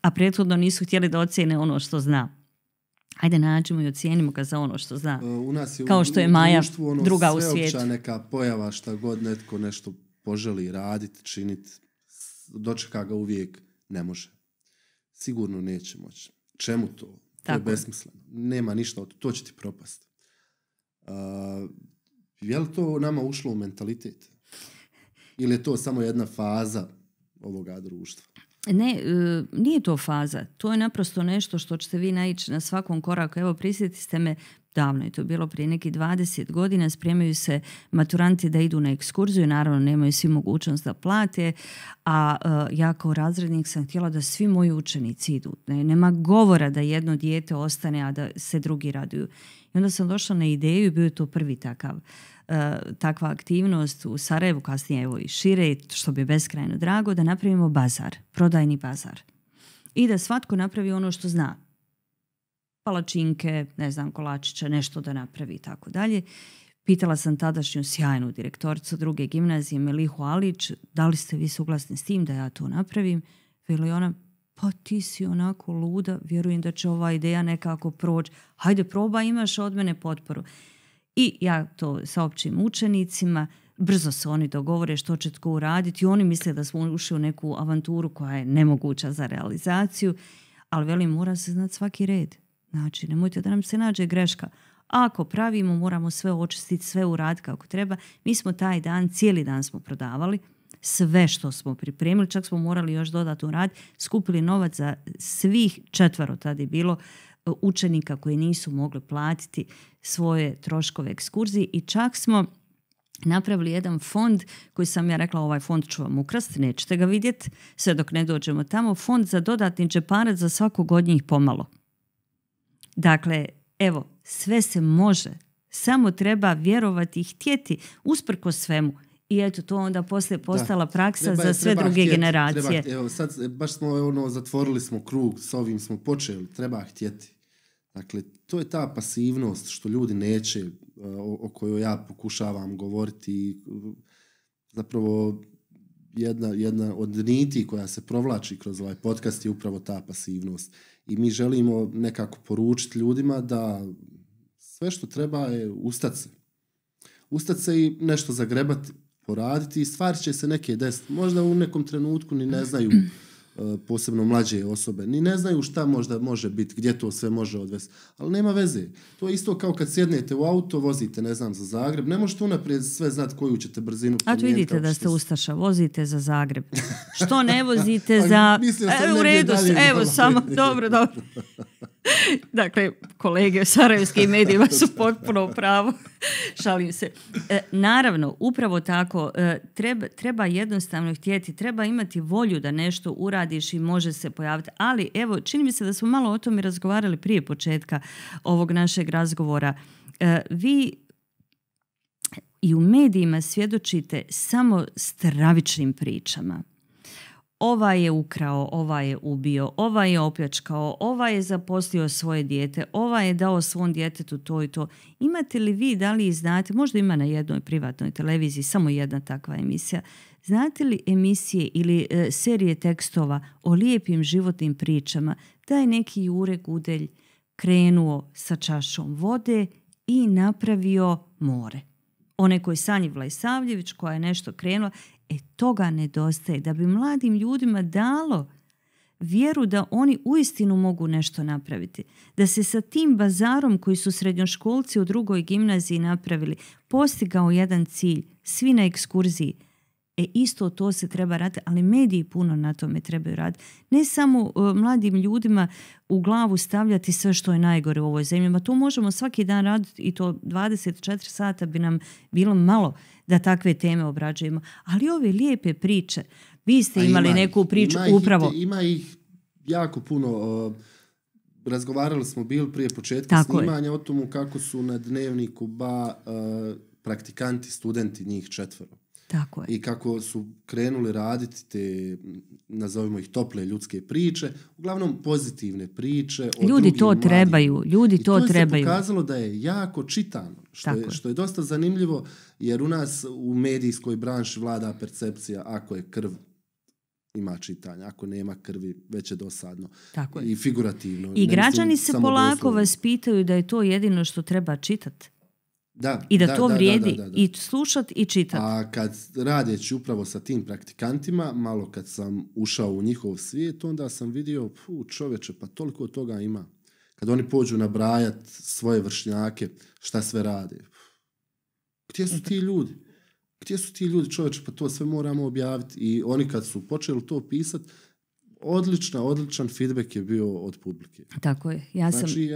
A prethodno nisu htjeli da ocijene ono što zna. Ajde nađemo i ocijenimo ga za ono što zna. E, u nas je, Kao što je Maja ono druga u svijetu. neka pojava šta god netko nešto poželi raditi, činiti, dočeka ga uvijek ne može. Sigurno neće moći. Čemu to? To je besmisleno. Nema ništa od to će ti propast. je li to nama ušlo u mentalitet? Ili je to samo jedna faza ovoga društva? Ne, e, nije to faza. To je naprosto nešto što ćete vi naići na svakom koraku. Evo, prisjetite ste me davno je to bilo prije nekih 20 godina, spremaju se maturanti da idu na ekskurziju, naravno nemaju svi mogućnost da plate, a e, ja kao razrednik sam htjela da svi moji učenici idu. nema govora da jedno dijete ostane, a da se drugi raduju. I onda sam došla na ideju i bio je to prvi takav e, takva aktivnost u Sarajevu, kasnije evo i šire, što bi beskrajno drago, da napravimo bazar, prodajni bazar. I da svatko napravi ono što zna palačinke, ne znam, kolačiće, nešto da napravi i tako dalje. Pitala sam tadašnju sjajnu direktoricu druge gimnazije, Melihu Alić, da li ste vi suglasni s tim da ja to napravim? Veli ona, pa ti si onako luda, vjerujem da će ova ideja nekako proći. Hajde, proba, imaš od mene potporu. I ja to sa općim učenicima, brzo se oni dogovore što će tko uraditi. I oni misle da smo ušli u neku avanturu koja je nemoguća za realizaciju, ali velim, mora se znati svaki red Znači, nemojte da nam se nađe greška. Ako pravimo, moramo sve očistiti, sve uraditi kako treba. Mi smo taj dan, cijeli dan smo prodavali sve što smo pripremili, čak smo morali još dodatno rad, skupili novac za svih četvaro tada je bilo e, učenika koji nisu mogli platiti svoje troškove ekskurzije i čak smo napravili jedan fond koji sam ja rekla ovaj fond ću vam ukrasti, nećete ga vidjeti sve dok ne dođemo tamo, fond za dodatni džeparac za svakog od njih pomalo. Dakle, evo, sve se može, samo treba vjerovati i htjeti usprko svemu. I eto, to onda poslije postala praksa za sve druge generacije. evo, sad baš smo ono, zatvorili smo krug, s ovim smo počeli, treba htjeti. Dakle, to je ta pasivnost što ljudi neće, e, o, kojoj ja pokušavam govoriti. E, zapravo, jedna, jedna od niti koja se provlači kroz ovaj podcast je upravo ta pasivnost i mi želimo nekako poručiti ljudima da sve što treba je ustati se. Ustat se i nešto zagrebati, poraditi i stvari će se neke desiti. Možda u nekom trenutku ni ne znaju E, posebno mlađe osobe, ni ne znaju šta možda može biti, gdje to sve može odvesti. Ali nema veze. To je isto kao kad sjednete u auto, vozite, ne znam, za Zagreb. Ne možete unaprijed sve znati koju ćete brzinu A tu vidite da ste Ustaša, vozite za Zagreb. Što ne vozite za... u redu, evo, samo, dobro, dobro. dakle, kolege u sarajevskim medijima su potpuno u pravu. Šalim se. E, naravno, upravo tako, e, treba, treba jednostavno htjeti, treba imati volju da nešto uradiš i može se pojaviti. Ali, evo, čini mi se da smo malo o tome razgovarali prije početka ovog našeg razgovora. E, vi i u medijima svjedočite samo stravičnim pričama ovaj je ukrao, ova je ubio, ova je opljačkao, ovaj je zaposlio svoje dijete, ovaj je dao svom djetetu to i to. Imate li vi, da li znate, možda ima na jednoj privatnoj televiziji samo jedna takva emisija, znate li emisije ili e, serije tekstova o lijepim životnim pričama da je neki Jure Gudelj krenuo sa čašom vode i napravio more. One koji Sanji Vlajsavljević koja je nešto krenula E toga nedostaje da bi mladim ljudima dalo vjeru da oni uistinu mogu nešto napraviti. Da se sa tim bazarom koji su srednjoškolci u drugoj gimnaziji napravili postigao jedan cilj, svi na ekskurziji. E isto to se treba raditi, ali mediji puno na tome trebaju raditi. Ne samo e, mladim ljudima u glavu stavljati sve što je najgore u ovoj zemlji, ma to možemo svaki dan raditi i to 24 sata bi nam bilo malo da takve teme obrađujemo. Ali ove lijepe priče, vi ste imali neku priču upravo. ima ih jako puno. razgovarali smo bil prije početka snimanja o tomu kako su na dnevniku ba e, praktikanti, studenti njih četvero. Tako I kako su krenuli raditi te, nazovimo ih tople ljudske priče, uglavnom pozitivne priče. O ljudi to trebaju, ljudi to, trebaju. to se pokazalo da je jako čitano, što je, što je dosta zanimljivo, jer u nas u medijskoj branši vlada percepcija ako je krv ima čitanja. Ako nema krvi, već je dosadno. Tako je. I figurativno. I građani se polako vas pitaju da je to jedino što treba čitati. Da, I da, da to da, vrijedi i slušat i čitat. A kad radeći upravo sa tim praktikantima, malo kad sam ušao u njihov svijet, onda sam vidio, pu, čovječe, pa toliko toga ima. Kad oni pođu nabrajat svoje vršnjake, šta sve rade. Gdje su ti ljudi? Gdje su ti ljudi, čovječe, pa to sve moramo objaviti. I oni kad su počeli to pisati, odlična, odličan feedback je bio od publike. Tako je. Ja sam znači,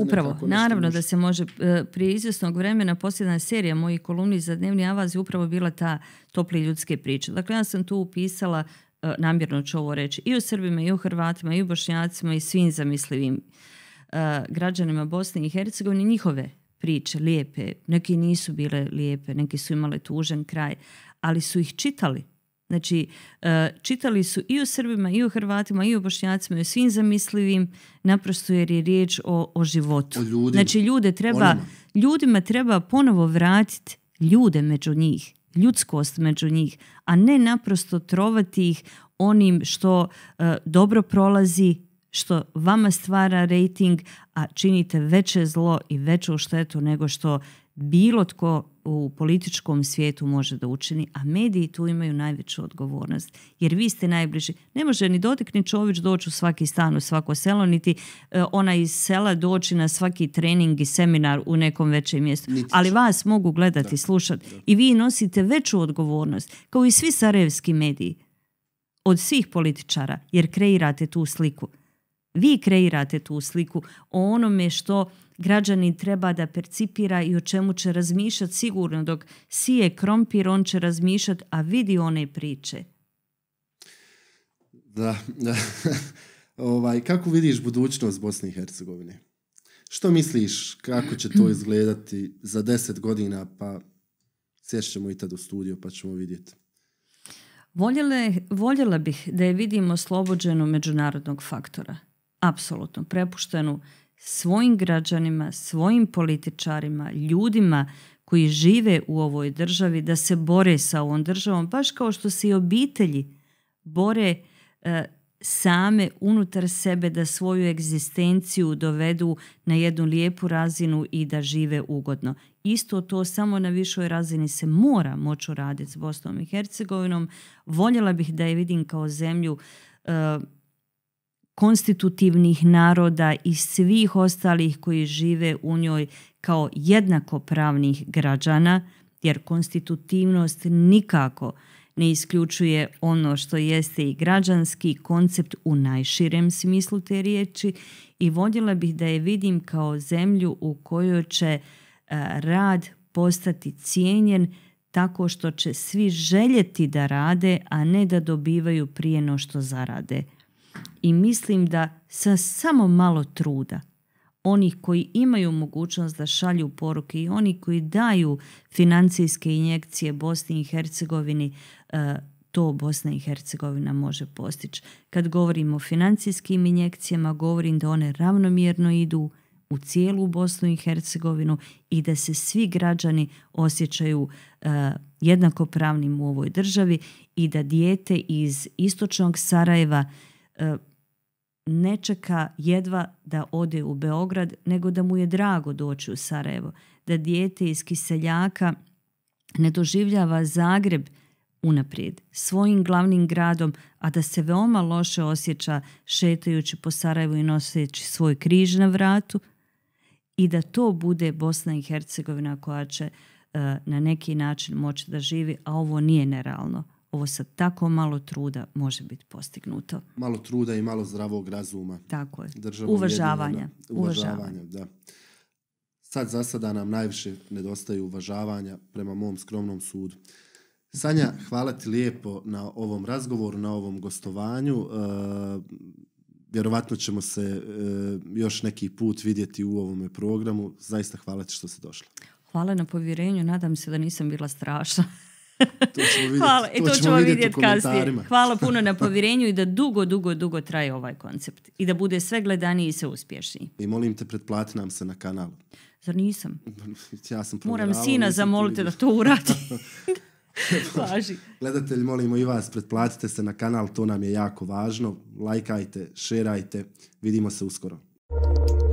upravo, naravno da se može e, prije izvjesnog vremena posljedna serija mojih kolumni za dnevni avaz je upravo bila ta topli ljudske priče. Dakle, ja sam tu upisala e, namjerno ću ovo reći i o Srbima i o Hrvatima i o Bošnjacima i svim zamislivim e, građanima Bosne i Hercegovine njihove priče lijepe, neke nisu bile lijepe, neke su imale tužen kraj, ali su ih čitali Znači, e, čitali su i u Srbima, i u Hrvatima, i u Bošnjacima, i u svim zamislivim, naprosto jer je riječ o, o životu. O ljudima. Znači, ljude treba, ljudima treba ponovo vratiti ljude među njih, ljudskost među njih, a ne naprosto trovati ih onim što e, dobro prolazi, što vama stvara rating, a činite veće zlo i veću štetu nego što bilo tko u političkom svijetu može da učini, a mediji tu imaju najveću odgovornost. Jer vi ste najbliži. Ne može ni dotekni ni Čović doći u svaki stan, u svako selo, niti e, ona iz sela doći na svaki trening i seminar u nekom većem mjestu. Ali vas mogu gledati, slušati. I vi nosite veću odgovornost, kao i svi sarajevski mediji, od svih političara, jer kreirate tu sliku. Vi kreirate tu sliku o onome što Građani treba da percipira i o čemu će razmišljati sigurno dok sije krompir on će razmišljati a vidi one priče da, da. ovaj, kako vidiš budućnost Bosne i Hercegovine? Što misliš kako će to izgledati za deset godina pa sjećemo i tad u studio pa ćemo vidjeti? Voljela, voljela bih da je vidimo slobođenu međunarodnog faktora. Apsolutno, prepuštenu svojim građanima, svojim političarima, ljudima koji žive u ovoj državi da se bore sa ovom državom, baš kao što se i obitelji bore e, same unutar sebe da svoju egzistenciju dovedu na jednu lijepu razinu i da žive ugodno. Isto to samo na višoj razini se mora moći raditi s Bosnom i Hercegovinom. Voljela bih da je vidim kao zemlju e, konstitutivnih naroda i svih ostalih koji žive u njoj kao jednakopravnih građana, jer konstitutivnost nikako ne isključuje ono što jeste i građanski koncept u najširem smislu te riječi i vodila bih da je vidim kao zemlju u kojoj će e, rad postati cijenjen tako što će svi željeti da rade, a ne da dobivaju prije no što zarade i mislim da sa samo malo truda onih koji imaju mogućnost da šalju poruke i oni koji daju financijske injekcije Bosni i Hercegovini, e, to Bosna i Hercegovina može postići. Kad govorim o financijskim injekcijama, govorim da one ravnomjerno idu u cijelu Bosnu i Hercegovinu i da se svi građani osjećaju e, jednakopravnim u ovoj državi i da dijete iz istočnog Sarajeva e, ne čeka jedva da ode u Beograd, nego da mu je drago doći u Sarajevo, da dijete iz Kiseljaka ne doživljava Zagreb unaprijed, svojim glavnim gradom, a da se veoma loše osjeća šetajući po Sarajevu i noseći svoj križ na vratu i da to bude Bosna i Hercegovina koja će eh, na neki način moći da živi, a ovo nije nerealno ovo sa tako malo truda može biti postignuto. Malo truda i malo zdravog razuma. Tako je. uvažavanja. Uvažavanja, da. Sad za sada nam najviše Nedostaju uvažavanja prema mom skromnom sudu. Sanja, hvala ti lijepo na ovom razgovoru, na ovom gostovanju. E, vjerovatno ćemo se e, još neki put vidjeti u ovome programu. Zaista hvala ti što si došla. Hvala na povjerenju. Nadam se da nisam bila strašna. Hvala. to, ćemo, vidjeti e, kasnije. Hvala puno na povjerenju i da dugo, dugo, dugo traje ovaj koncept. I da bude sve gledaniji i sve uspješniji. I molim te, pretplati nam se na kanal. Zar nisam? Ja sam Moram sina zamoliti da to uradi. Laži. Gledatelj, molimo i vas, pretplatite se na kanal, to nam je jako važno. Lajkajte, šerajte, vidimo se uskoro.